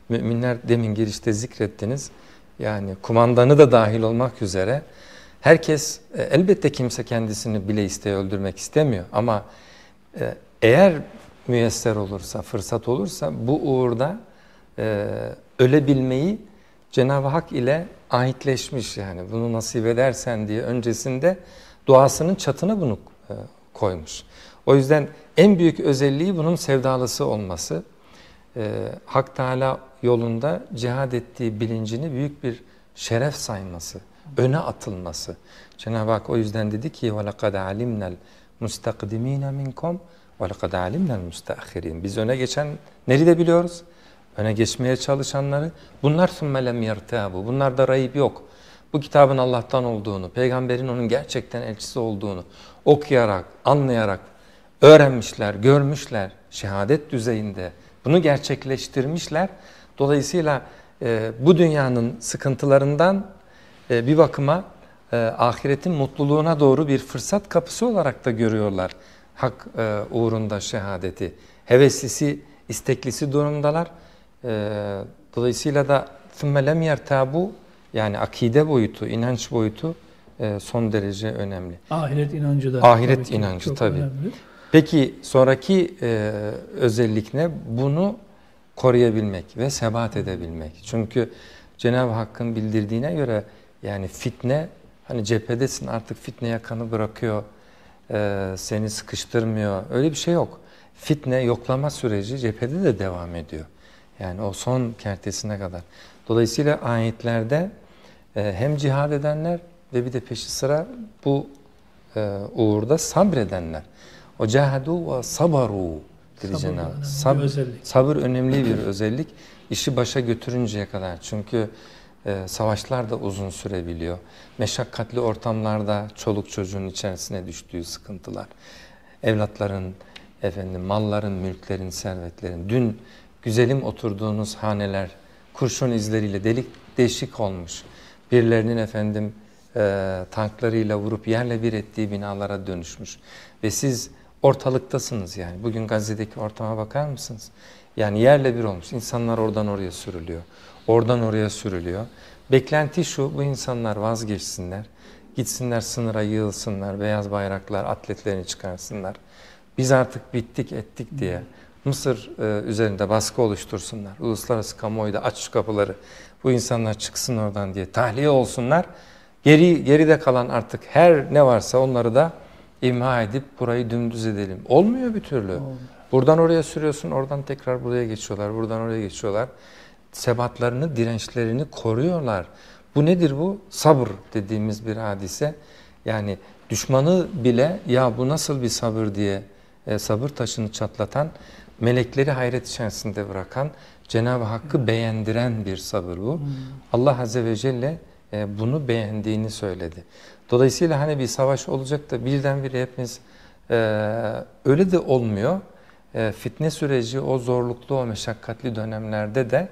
S2: Müminler demin girişte zikrettiniz. Yani kumandanı da dahil olmak üzere herkes e, elbette kimse kendisini bile isteye öldürmek istemiyor. Ama e, eğer müyesser olursa, fırsat olursa bu uğurda e, ölebilmeyi Cenab-ı Hak ile ahitleşmiş yani bunu nasip edersen diye öncesinde duasının çatına bunu e, koymuş. O yüzden en büyük özelliği bunun sevdalısı olması. E, Hak Teala yolunda cihad ettiği bilincini büyük bir şeref sayması, öne atılması. Cenab-ı Hak o yüzden dedi ki وَلَقَدْ عَلِمْنَا الْمُسْتَقْدِم۪ينَ مِنْكُمْ وَلَقَدْ عَلِمْنَا الْمُسْتَأْخِر۪ينَ Biz öne geçen nerede biliyoruz? öne geçmeye çalışanları. Bunlar sümmelem yertâbu. Bunlarda rahip yok. Bu kitabın Allah'tan olduğunu, peygamberin onun gerçekten elçisi olduğunu okuyarak, anlayarak öğrenmişler, görmüşler şehadet düzeyinde. Bunu gerçekleştirmişler. Dolayısıyla e, bu dünyanın sıkıntılarından e, bir bakıma e, ahiretin mutluluğuna doğru bir fırsat kapısı olarak da görüyorlar. Hak e, uğrunda şehadeti. Heveslisi, isteklisi durumdalar. E, dolayısıyla da ثُمَّ لَمْ tabu yani akide boyutu, inanç boyutu e, son derece önemli. Ahiret inancı da. Ahiret tabii inancı çok tabii. Önemli. Peki sonraki e, özellik ne? Bunu koruyabilmek ve sebat edebilmek. Çünkü Cenab-ı Hakk'ın bildirdiğine göre yani fitne hani cephedesin artık fitne yakanı bırakıyor, e, seni sıkıştırmıyor. Öyle bir şey yok. Fitne yoklama süreci cephede de devam ediyor. Yani o son kertesine kadar. Dolayısıyla ayetlerde e, hem cihad edenler ve bir de peşi sıra bu e, uğurda sabredenler. O cahadu ve sabaru dedi Cenab-ı Sab Sabır önemli bir özellik. İşi başa götürünceye kadar. Çünkü e, savaşlar da uzun sürebiliyor. Meşakkatli ortamlarda çoluk çocuğun içerisine düştüğü sıkıntılar. Evlatların, efendim malların, mülklerin, servetlerin. Dün güzelim oturduğunuz haneler kurşun izleriyle delik deşik olmuş. Birilerinin efendim e, tanklarıyla vurup yerle bir ettiği binalara dönüşmüş. Ve siz ortalıktasınız yani. Bugün Gazze'deki ortama bakar mısınız? Yani yerle bir olmuş. İnsanlar oradan oraya sürülüyor. Oradan oraya sürülüyor. Beklenti şu bu insanlar vazgeçsinler. Gitsinler sınıra yığılsınlar. Beyaz bayraklar atletlerini çıkarsınlar. Biz artık bittik ettik diye. Mısır e, üzerinde baskı oluştursunlar. Uluslararası kamuoyu da aç şu kapıları. Bu insanlar çıksın oradan diye tahliye olsunlar. Geri geride kalan artık her ne varsa onları da imha edip burayı dümdüz edelim. Olmuyor bir türlü. Olmuyor. Buradan oraya sürüyorsun, oradan tekrar buraya geçiyorlar, buradan oraya geçiyorlar. Sebatlarını, dirençlerini koruyorlar. Bu nedir bu? Sabır dediğimiz bir hadise. Yani düşmanı bile ya bu nasıl bir sabır diye e, sabır taşını çatlatan melekleri hayret içerisinde bırakan, Cenab-ı Hakk'ı beğendiren bir sabır bu. Hmm. Allah Azze ve Celle e, bunu beğendiğini söyledi. Dolayısıyla hani bir savaş olacak da birdenbire hepimiz e, öyle de olmuyor. E, fitne süreci o zorluklu, o meşakkatli dönemlerde de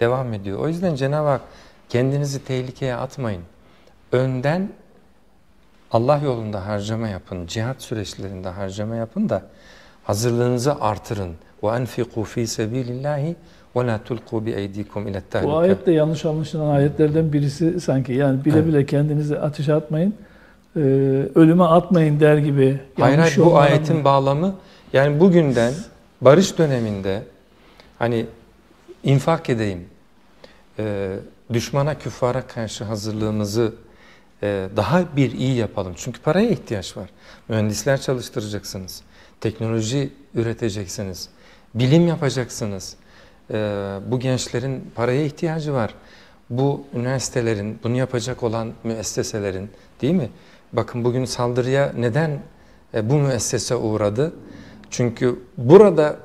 S2: devam ediyor. O yüzden Cenab-ı Hak kendinizi tehlikeye atmayın. Önden Allah yolunda harcama yapın, cihat süreçlerinde harcama yapın da hazırlığınızı artırın. وَاَنْفِقُوا ف۪ي سَب۪يلِ اللّٰهِ وَلَا تُلْقُوا بِاَيْد۪يكُمْ اِلَى التَّهْلِكَ Bu ayette
S1: yanlış anlaşılan ayetlerden birisi sanki yani bile evet. bile kendinizi ateşe atmayın, e, ölüme atmayın der gibi.
S2: Hayır hayır bu ayetin mı? bağlamı yani bugünden barış döneminde hani infak edeyim, e, düşmana küffara karşı hazırlığımızı e, daha bir iyi yapalım. Çünkü paraya ihtiyaç var. Mühendisler çalıştıracaksınız, teknoloji üreteceksiniz Bilim yapacaksınız. Ee, bu gençlerin paraya ihtiyacı var. Bu üniversitelerin, bunu yapacak olan müesseselerin değil mi? Bakın bugün saldırıya neden e, bu müessese uğradı? Çünkü burada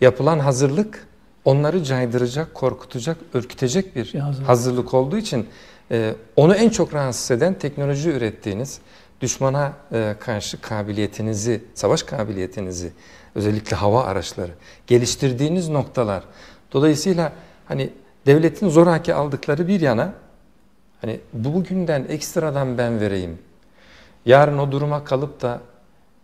S2: yapılan hazırlık onları caydıracak, korkutacak, ürkütecek bir hazırlık. hazırlık olduğu için e, onu en çok rahatsız eden teknoloji ürettiğiniz, düşmana e, karşı kabiliyetinizi, savaş kabiliyetinizi Özellikle hava araçları. Geliştirdiğiniz noktalar. Dolayısıyla hani devletin zoraki aldıkları bir yana hani bugünden ekstradan ben vereyim. Yarın o duruma kalıp da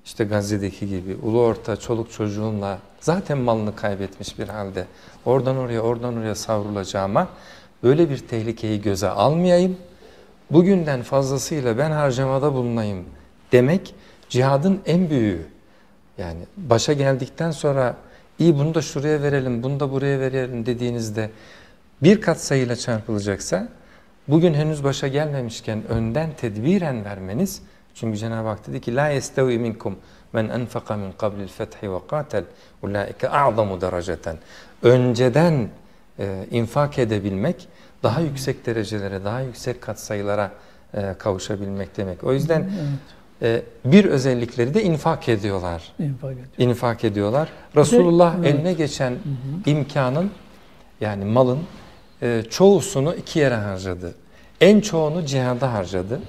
S2: işte Gazze'deki gibi ulu orta çoluk çocuğumla zaten malını kaybetmiş bir halde oradan oraya oradan oraya savrulacağıma böyle bir tehlikeyi göze almayayım. Bugünden fazlasıyla ben harcamada bulunayım demek cihadın en büyüğü. Yani başa geldikten sonra iyi bunu da şuraya verelim, bunu da buraya verelim dediğinizde bir kat sayıyla çarpılacaksa bugün henüz başa gelmemişken önden tedbiren vermeniz çünkü Cenab-ı Hak dedi ki la yestevi minkum men enfaka min qablil fethi ve qatel ulaike a'zamu dereceten. Önceden e, infak edebilmek daha yüksek derecelere, daha yüksek katsayılara e, kavuşabilmek demek. O yüzden evet. Ee, bir özellikleri de infak ediyorlar. İnfak, ediyor. infak ediyorlar. Resulullah evet. eline geçen hı hı. imkanın yani malın e, çoğusunu iki yere harcadı. En çoğunu cihada harcadı.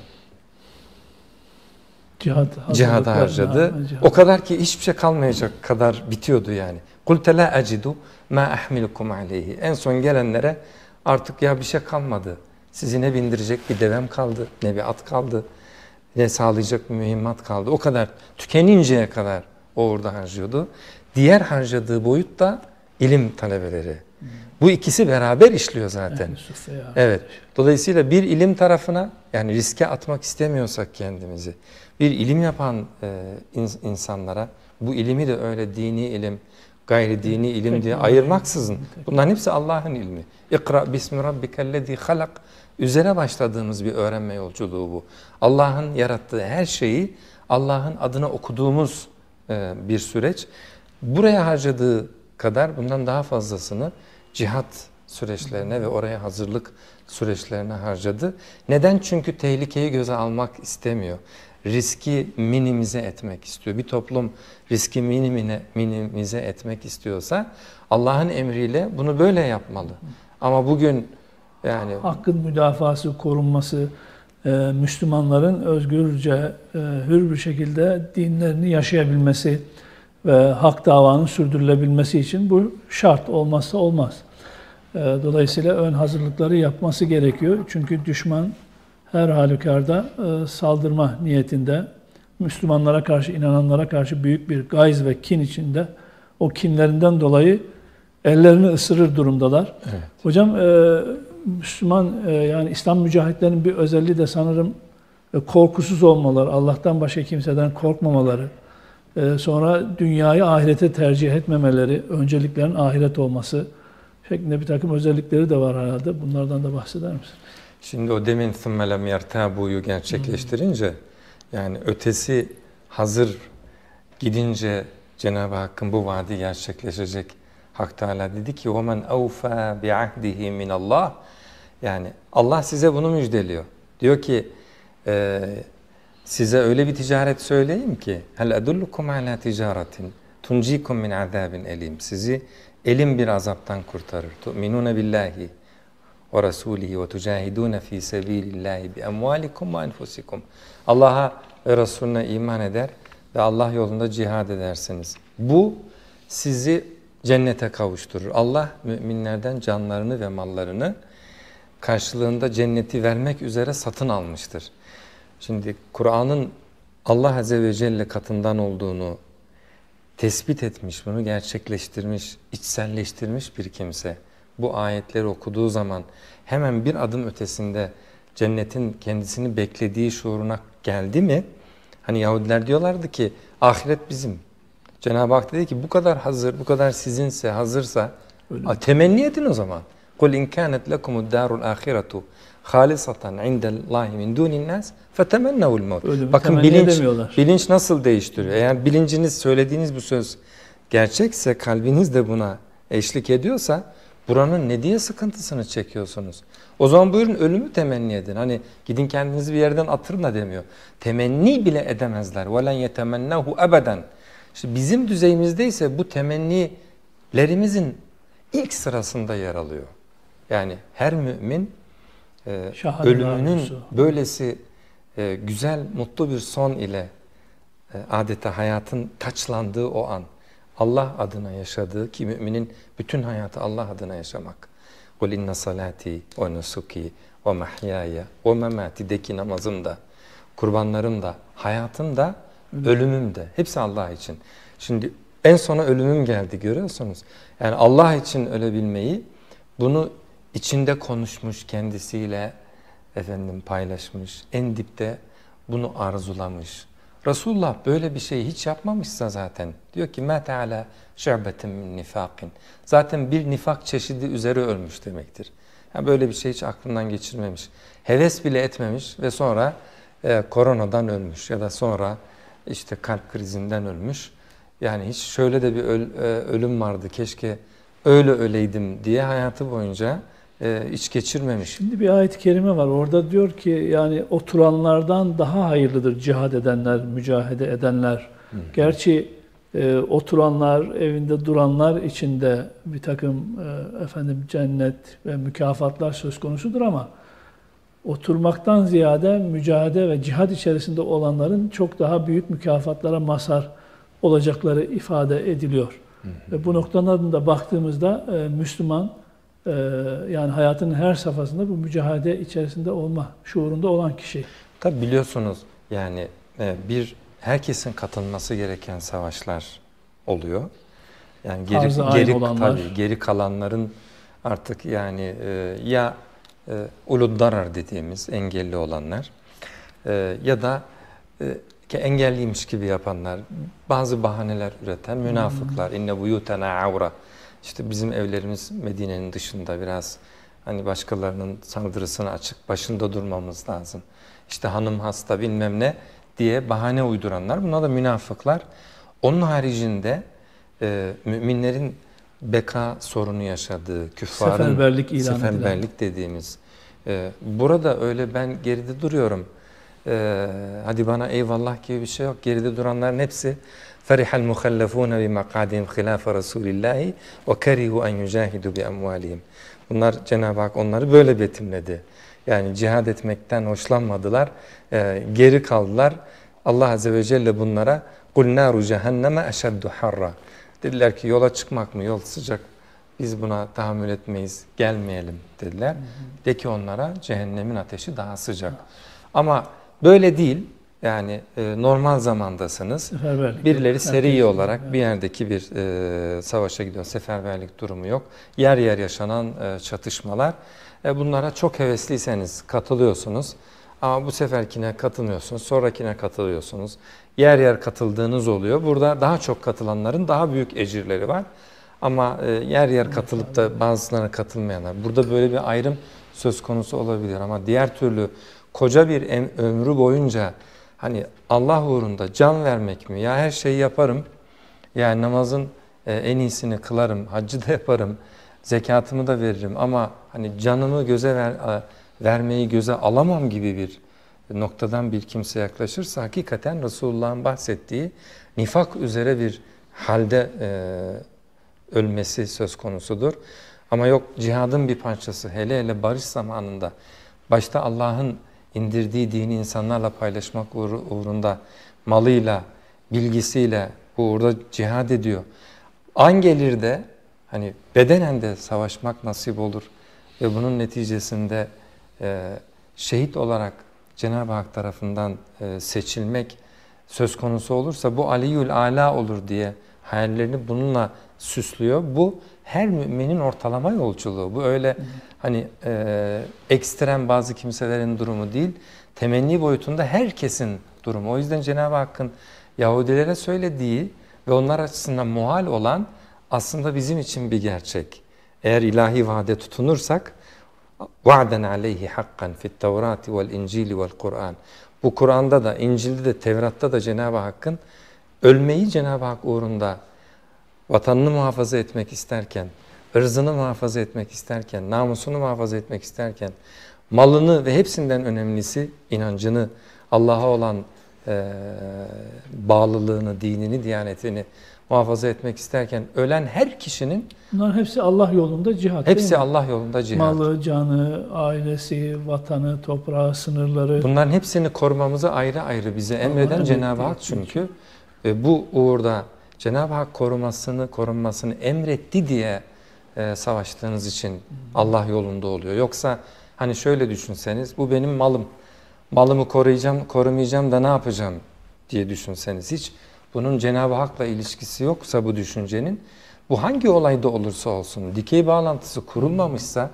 S1: Cihad, cihada harcadı. Cihad. O
S2: kadar ki hiçbir şey kalmayacak kadar bitiyordu yani. قُلْتَ لَا اَجِدُوا مَا اَحْمِلُكُمْ عَلَيْهِ En son gelenlere artık ya bir şey kalmadı. Sizi ne bindirecek bir devem kaldı, ne bir at kaldı, ile sağlayacak bir mühimmat kaldı. O kadar tükeninceye kadar o orada harcıyordu. Diğer harcadığı boyut da ilim talebeleri. Bu ikisi beraber işliyor zaten. Evet. Dolayısıyla bir ilim tarafına yani riske atmak istemiyorsak kendimizi bir ilim yapan e, insanlara bu ilimi de öyle dini ilim, gayri dini ilim diye ayırmaksızın. Bunların hepsi Allah'ın ilmi. İkra bismi rabbikellezi halak Üzere başladığımız bir öğrenme yolculuğu bu. Allah'ın yarattığı her şeyi Allah'ın adına okuduğumuz e, bir süreç. Buraya harcadığı kadar bundan daha fazlasını cihat süreçlerine ve oraya hazırlık süreçlerine harcadı. Neden? Çünkü tehlikeyi göze almak istemiyor. Riski minimize etmek istiyor. Bir toplum riski minimine, minimize etmek istiyorsa Allah'ın emriyle bunu böyle yapmalı. Ama bugün yani
S1: hakkın müdafası, korunması, e, Müslümanların özgürce, e, hür bir şekilde dinlerini yaşayabilmesi ve hak davanın sürdürülebilmesi için bu şart olmazsa olmaz. E, dolayısıyla ön hazırlıkları yapması gerekiyor. Çünkü düşman her halükarda saldırma niyetinde, Müslümanlara karşı, inananlara karşı büyük bir gayz ve kin içinde, o kinlerinden dolayı ellerini ısırır durumdalar. Evet. Hocam Müslüman e, yani İslam mücahitlerinin bir özelliği de sanırım e, korkusuz olmaları, Allah'tan başka kimseden korkmamaları, e, sonra dünyayı ahirete tercih etmemeleri, önceliklerin ahiret olması şeklinde bir takım özellikleri de var herhalde. Bunlardan da bahseder misin?
S2: Şimdi o demin sımmelem yertabuyu gerçekleştirince yani ötesi hazır gidince Cenab-ı Hakk'ın bu vaadi gerçekleşecek Hak Teala dedi ki وَمَنْ اَوْفَى بِعَهْدِهِ مِنَ اللّٰهِ Yani Allah size bunu müjdeliyor. Diyor ki e, size öyle bir ticaret söyleyeyim ki هَلْ اَدُلُّكُمْ عَلَى تِجَارَةٍ تُنْجِيكُمْ مِنْ عَذَابٍ elim Sizi elim bir azaptan kurtarır. تُؤْمِنُونَ بِاللّٰهِ وَرَسُولِهِ وَتُجَاهِدُونَ ف۪ي سَب۪يلِ اللّٰهِ بِاَمْوَالِكُمْ وَاَنْفُسِكُمْ Allah'a ve Resulüne iman eder ve Allah yolunda cihad edersiniz. Bu sizi cennete kavuşturur. Allah müminlerden canlarını ve mallarını karşılığında cenneti vermek üzere satın almıştır. Şimdi Kur'an'ın Allah Azze ve Celle katından olduğunu tespit etmiş, bunu gerçekleştirmiş, içselleştirmiş bir kimse bu ayetleri okuduğu zaman hemen bir adım ötesinde cennetin kendisini beklediği şuuruna geldi mi? Hani Yahudiler diyorlardı ki ahiret bizim, Cenab-ı Hak dedi ki bu kadar hazır, bu kadar sizinse, hazırsa Öyle. A, temenni edin o zaman. قُلْ اِنْ كَانَتْ لَكُمُ الدَّارُ الْآخِرَةُ خَالِصَةً عِنْدَ اللّٰهِ مِنْ دُونِ النَّاسِ فَتَمَنَّهُ الْمَوْتِ Bakın bilinç, bilinç nasıl değiştiriyor? Eğer bilinciniz, söylediğiniz bu söz gerçekse, kalbiniz de buna eşlik ediyorsa buranın ne diye sıkıntısını çekiyorsunuz? O zaman buyurun ölümü temenni edin. Hani gidin kendinizi bir yerden atırın da demiyor. Temenni bile edemezler. وَلَنْ يَتَمَنَّهُ أَبَدًا işte bizim düzeyimizde ise bu temennilerimizin ilk sırasında yer alıyor. Yani her mümin e, ölümünün arzusu. böylesi e, güzel, mutlu bir son ile e, adeta hayatın taçlandığı o an. Allah adına yaşadığı ki müminin bütün hayatı Allah adına yaşamak. قُلْ اِنَّ صَلَاتِي وَنُسُكِي وَمَحْيَايَ وَمَمَاتِدeki namazım da, kurbanlarım da, hayatım da ölümüm de. Hepsi Allah için. Şimdi en sona ölümüm geldi görüyorsunuz. Yani Allah için ölebilmeyi bunu içinde konuşmuş kendisiyle efendim paylaşmış. En dipte bunu arzulamış. Resulullah böyle bir şey hiç yapmamışsa zaten diyor ki ma taala şerbetin nifakin. Zaten bir nifak çeşidi üzeri ölmüş demektir. Yani böyle bir şey hiç aklından geçirmemiş. Heves bile etmemiş ve sonra e, koronadan ölmüş ya da sonra işte kalp krizinden ölmüş. Yani hiç şöyle de bir öl, e, ölüm vardı keşke öyle öleydim diye hayatı boyunca e, iç geçirmemiş. Şimdi bir ayet-i kerime var.
S1: Orada diyor ki yani oturanlardan daha hayırlıdır cihad edenler, mücahede edenler. Hı hı. Gerçi e, oturanlar, evinde duranlar içinde bir takım e, efendim cennet ve mükafatlar söz konusudur ama oturmaktan ziyade mücadele ve cihad içerisinde olanların çok daha büyük mükafatlara mazhar olacakları ifade ediliyor. Ve bu noktadan da baktığımızda e, Müslüman e, yani hayatının her safhasında bu mücadele içerisinde olma şuurunda olan kişi.
S2: Tabi biliyorsunuz yani e, bir herkesin katılması gereken savaşlar oluyor. Yani geri, geri, tabii, geri kalanların artık yani e, ya e, uluddarar dediğimiz engelli olanlar e, ya da e, engelliymiş gibi yapanlar, bazı bahaneler üreten münafıklar. Hmm. İnne buyutena avra. İşte bizim evlerimiz Medine'nin dışında biraz hani başkalarının saldırısına açık başında durmamız lazım. İşte hanım hasta bilmem ne diye bahane uyduranlar. Bunlar da münafıklar. Onun haricinde e, müminlerin beka sorunu yaşadığı, küffarın seferberlik, ilan seferberlik dediğimiz. E, burada öyle ben geride duruyorum. E, hadi bana eyvallah gibi bir şey yok. Geride duranların hepsi فرح المخلفون بمقعدهم خلاف رسول الله وكرهوا أن يجاهدوا بأموالهم. Bunlar Cenab-ı Hak onları böyle betimledi. Yani cihad etmekten hoşlanmadılar, e, geri kaldılar. Allah Azze ve Celle bunlara قُلْ نَارُ جَهَنَّمَ اَشَدُّ حَرَّ Dediler ki yola çıkmak mı? Yol sıcak. Biz buna tahammül etmeyiz. Gelmeyelim dediler. Hı De ki onlara cehennemin ateşi daha sıcak. Ama böyle değil. Yani e, normal zamandasınız. Birileri seri olarak evet. bir yerdeki bir e, savaşa gidiyor. Seferberlik durumu yok. Yer yer yaşanan e, çatışmalar. E, bunlara çok hevesliyseniz katılıyorsunuz. Ama bu seferkine katılmıyorsunuz, sonrakine katılıyorsunuz. Yer yer katıldığınız oluyor. Burada daha çok katılanların daha büyük ecirleri var. Ama e, yer yer katılıp da bazılarına katılmayanlar. Burada böyle bir ayrım söz konusu olabilir ama diğer türlü koca bir ömrü boyunca hani Allah uğrunda can vermek mi? Ya her şeyi yaparım. Yani namazın e, en iyisini kılarım, haccı da yaparım, zekatımı da veririm ama hani canımı göze ver vermeyi göze alamam gibi bir noktadan bir kimse yaklaşırsa hakikaten Resulullah'ın bahsettiği nifak üzere bir halde e, ölmesi söz konusudur. Ama yok cihadın bir parçası hele hele barış zamanında başta Allah'ın indirdiği dini insanlarla paylaşmak uğrunda malıyla, bilgisiyle bu uğurda cihad ediyor. An gelir de hani bedenen de savaşmak nasip olur ve bunun neticesinde ee, şehit olarak Cenab-ı Hak tarafından e, seçilmek söz konusu olursa bu aliyül ala olur diye hayallerini bununla süslüyor. Bu her müminin ortalama yolculuğu. Bu öyle hani e, ekstrem bazı kimselerin durumu değil. Temenni boyutunda herkesin durumu. O yüzden Cenab-ı Hakk'ın Yahudilere söylediği ve onlar açısından muhal olan aslında bizim için bir gerçek. Eğer ilahi vade tutunursak Va'den aleyhi hakkan fit Tevrati vel İncili vel Kur'an. Bu Kur'an'da da, İncil'de de, Tevrat'ta da Cenab-ı Hakk'ın ölmeyi Cenab-ı Hak uğrunda vatanını muhafaza etmek isterken, ırzını muhafaza etmek isterken, namusunu muhafaza etmek isterken, malını ve hepsinden önemlisi inancını, Allah'a olan e, bağlılığını, dinini, diyanetini muhafaza etmek isterken ölen her kişinin bunlar hepsi
S1: Allah yolunda cihat. Hepsi Allah yolunda cihat. Malı, canı, ailesi, vatanı, toprağı, sınırları. Bunların
S2: hepsini korumamızı ayrı ayrı bize emreden Allah Cenab-ı Hak çünkü ve bu uğurda Cenab-ı Hak korumasını, korunmasını emretti diye e, savaştığınız için Allah yolunda oluyor. Yoksa hani şöyle düşünseniz bu benim malım. Malımı koruyacağım, korumayacağım da ne yapacağım diye düşünseniz hiç bunun Cenab-ı Hak'la ilişkisi yoksa bu düşüncenin, bu hangi olayda olursa olsun dikey bağlantısı kurulmamışsa,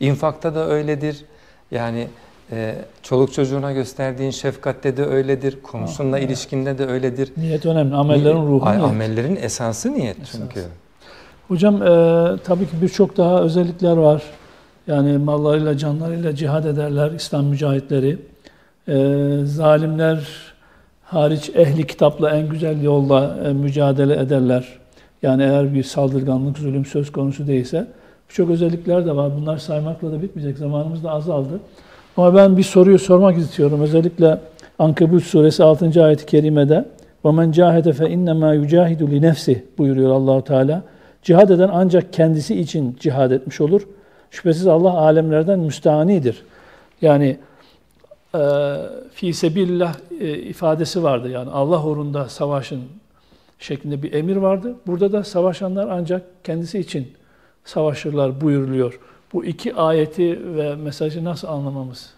S2: infakta da öyledir. Yani e, çoluk çocuğuna gösterdiğin şefkatte de öyledir, komşunla evet. ilişkinde de öyledir. Niyet önemli, amellerin ruhu Ay, niyet. Amellerin esası niyet Esans. çünkü.
S1: Hocam e, tabii ki birçok daha özellikler var. Yani mallarıyla, canlarıyla cihad ederler İslam mücahitleri. E, zalimler hariç ehli kitapla en güzel yolla e, mücadele ederler. Yani eğer bir saldırganlık, zulüm söz konusu değilse. Birçok özellikler de var. Bunlar saymakla da bitmeyecek. Zamanımız da azaldı. Ama ben bir soruyu sormak istiyorum. Özellikle Ankebut suresi 6. ayet-i kerimede وَمَنْ جَاهَدَ فَاِنَّمَا يُجَاهِدُ لِنَفْسِهِ buyuruyor Allahu Teala. Cihad eden ancak kendisi için cihad etmiş olur. Şüphesiz Allah alemlerden müstahanidir. Yani e, fi sebillah e, ifadesi vardı. Yani Allah uğrunda savaşın şeklinde bir emir vardı. Burada da savaşanlar ancak kendisi için savaşırlar buyuruluyor. Bu iki ayeti ve mesajı nasıl anlamamız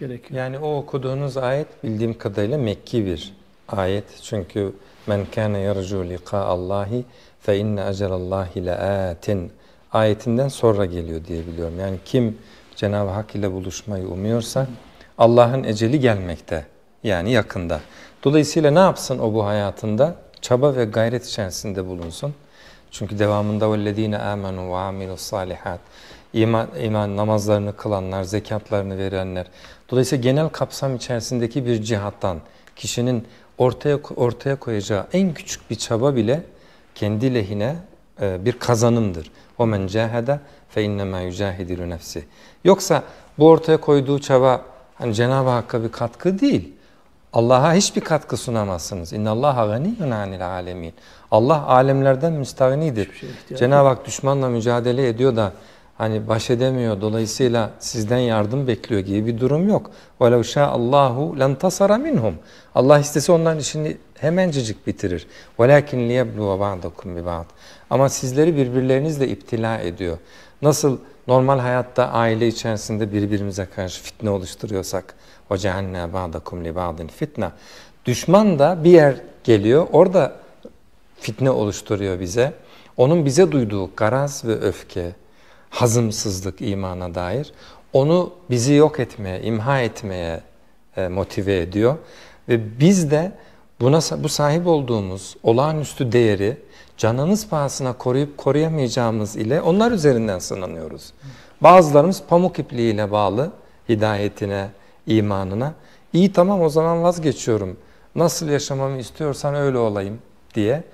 S1: gerekiyor?
S2: Yani o okuduğunuz ayet bildiğim kadarıyla Mekki bir ayet. Çünkü men kana yercu liqa Allahi fe inne ecelallahi laatin ayetinden sonra geliyor diye biliyorum. Yani kim Cenab-ı Hak ile buluşmayı umuyorsa Allah'ın eceli gelmekte yani yakında. Dolayısıyla ne yapsın o bu hayatında? Çaba ve gayret içerisinde bulunsun. Çünkü devamında وَالَّذ۪ينَ آمَنُوا وَعَمِلُوا الصَّالِحَاتِ iman, iman namazlarını kılanlar, zekatlarını verenler. Dolayısıyla genel kapsam içerisindeki bir cihattan kişinin ortaya ortaya koyacağı en küçük bir çaba bile kendi lehine e, bir kazanımdır. O men cahede fe innema yucahidilu nefsi. Yoksa bu ortaya koyduğu çaba Hani Cenab-ı Hakk'a bir katkı değil. Allah'a hiçbir katkı sunamazsınız. İnna Allah ganiyun anil alemin. Allah alemlerden müstahinidir. Şey Cenab-ı Hak düşmanla mücadele ediyor da hani baş edemiyor. Dolayısıyla sizden yardım bekliyor gibi bir durum yok. وَلَوْ شَاءَ اللّٰهُ لَنْ تَصَرَ مِنْهُمْ Allah istese onların işini hemencecik bitirir. وَلَكِنْ لِيَبْلُوَ بَعْدَكُمْ بِبَعْدٍ Ama sizleri birbirlerinizle iptila ediyor. Nasıl normal hayatta aile içerisinde birbirimize karşı fitne oluşturuyorsak o cehenneme bağda li ba'din fitne. Düşman da bir yer geliyor orada fitne oluşturuyor bize. Onun bize duyduğu garaz ve öfke, hazımsızlık imana dair onu bizi yok etmeye, imha etmeye e, motive ediyor. Ve biz de Buna bu sahip olduğumuz olağanüstü değeri canımız pahasına koruyup koruyamayacağımız ile onlar üzerinden sınanıyoruz. Bazılarımız pamuk ipliğiyle bağlı hidayetine, imanına. İyi tamam o zaman vazgeçiyorum. Nasıl yaşamamı istiyorsan öyle olayım diye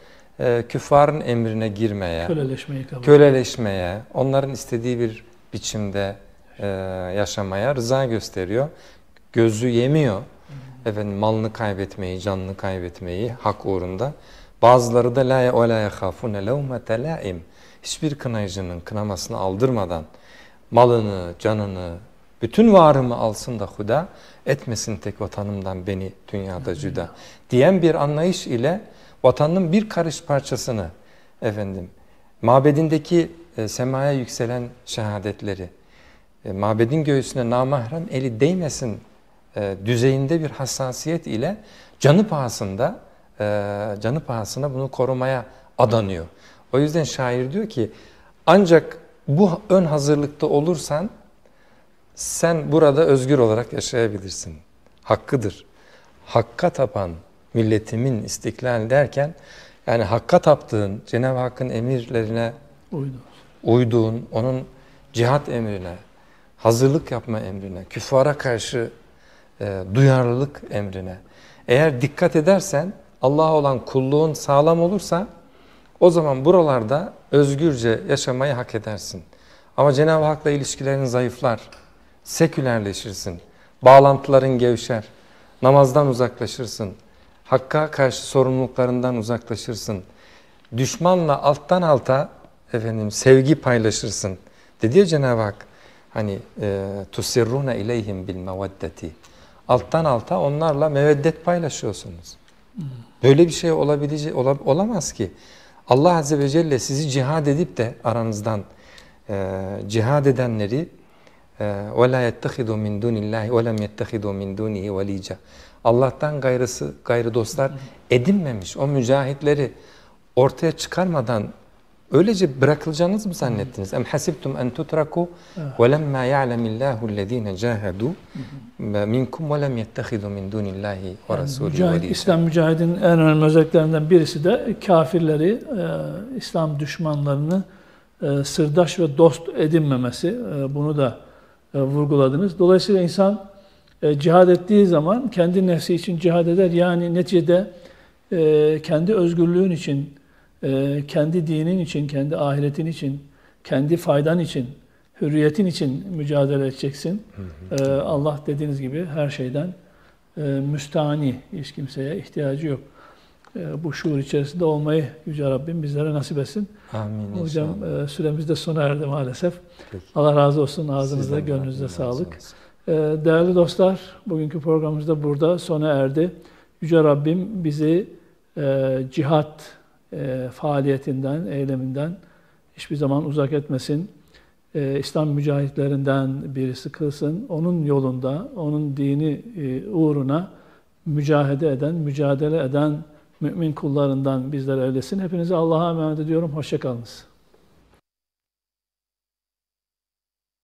S2: e, küffarın emrine girmeye, köleleşmeye, kabul köleleşmeye onların istediği bir biçimde e, yaşamaya rıza gösteriyor. Gözü yemiyor efendim malını kaybetmeyi, canını kaybetmeyi hak uğrunda. Bazıları da la ya la yakhafune levmete laim. Hiçbir kınayıcının kınamasını aldırmadan malını, canını, bütün varımı alsın da huda etmesin tek vatanımdan beni dünyada cüda diyen bir anlayış ile vatanın bir karış parçasını efendim mabedindeki e, semaya yükselen şehadetleri e, mabedin göğsüne namahrem eli değmesin e, düzeyinde bir hassasiyet ile canı pahasında e, canı pahasına bunu korumaya adanıyor. O yüzden şair diyor ki ancak bu ön hazırlıkta olursan sen burada özgür olarak yaşayabilirsin. Hakkıdır. Hakka tapan milletimin istiklal derken yani hakka taptığın, Cenab-ı Hakk'ın emirlerine Uydu. uyduğun, onun cihat emrine, hazırlık yapma emrine, küffara karşı e, duyarlılık emrine. Eğer dikkat edersen Allah'a olan kulluğun sağlam olursa o zaman buralarda özgürce yaşamayı hak edersin. Ama Cenab-ı Hak'la ilişkilerin zayıflar, sekülerleşirsin, bağlantıların gevşer, namazdan uzaklaşırsın, Hakk'a karşı sorumluluklarından uzaklaşırsın. Düşmanla alttan alta efendim sevgi paylaşırsın. Dedi ya Cenab-ı Hak hani e, tusirruna ileyhim bil mevaddeti alttan alta onlarla meveddet paylaşıyorsunuz. Böyle bir şey olabilecek olamaz ki. Allah Azze ve Celle sizi cihad edip de aranızdan e, cihad edenleri e, وَلَا يَتَّخِذُوا مِنْ دُونِ اللّٰهِ وَلَمْ يَتَّخِذُوا مِنْ دُونِهِ وَلِيجًا Allah'tan gayrısı, gayrı dostlar edinmemiş. O mücahitleri ortaya çıkarmadan Öylece bırakılacağınız mı zannettiniz? Em hasibtum en tutraku ve lemma ya'lemillahu allazina cahadu minkum ve lem yettehidu min dunillahi ve rasuli
S1: İslam mücahidin en önemli özelliklerinden birisi de kafirleri, e, İslam düşmanlarını e, sırdaş ve dost edinmemesi. E, bunu da vurguladınız. Dolayısıyla insan cihad ettiği zaman kendi nefsi için cihad eder. Yani neticede kendi özgürlüğün için ee, kendi dinin için, kendi ahiretin için, kendi faydan için, hürriyetin için mücadele edeceksin. Ee, Allah dediğiniz gibi her şeyden e, müstani müstahani, hiç kimseye ihtiyacı yok. Ee, bu şuur içerisinde olmayı Yüce Rabbim bizlere nasip etsin. Amin. Hocam e, süremiz de sona erdi maalesef. Peki. Allah razı olsun. Ağzınıza, gönlünüze sağlık. Değerli dostlar, bugünkü programımız da burada sona erdi. Yüce Rabbim bizi e, cihat e, faaliyetinden, eyleminden hiçbir zaman uzak etmesin. E, İslam mücahitlerinden birisi kılsın. Onun yolunda, onun dini e, uğruna mücahede eden, mücadele eden mümin kullarından bizler eylesin. Hepinize Allah'a emanet ediyorum. Hoşçakalınız.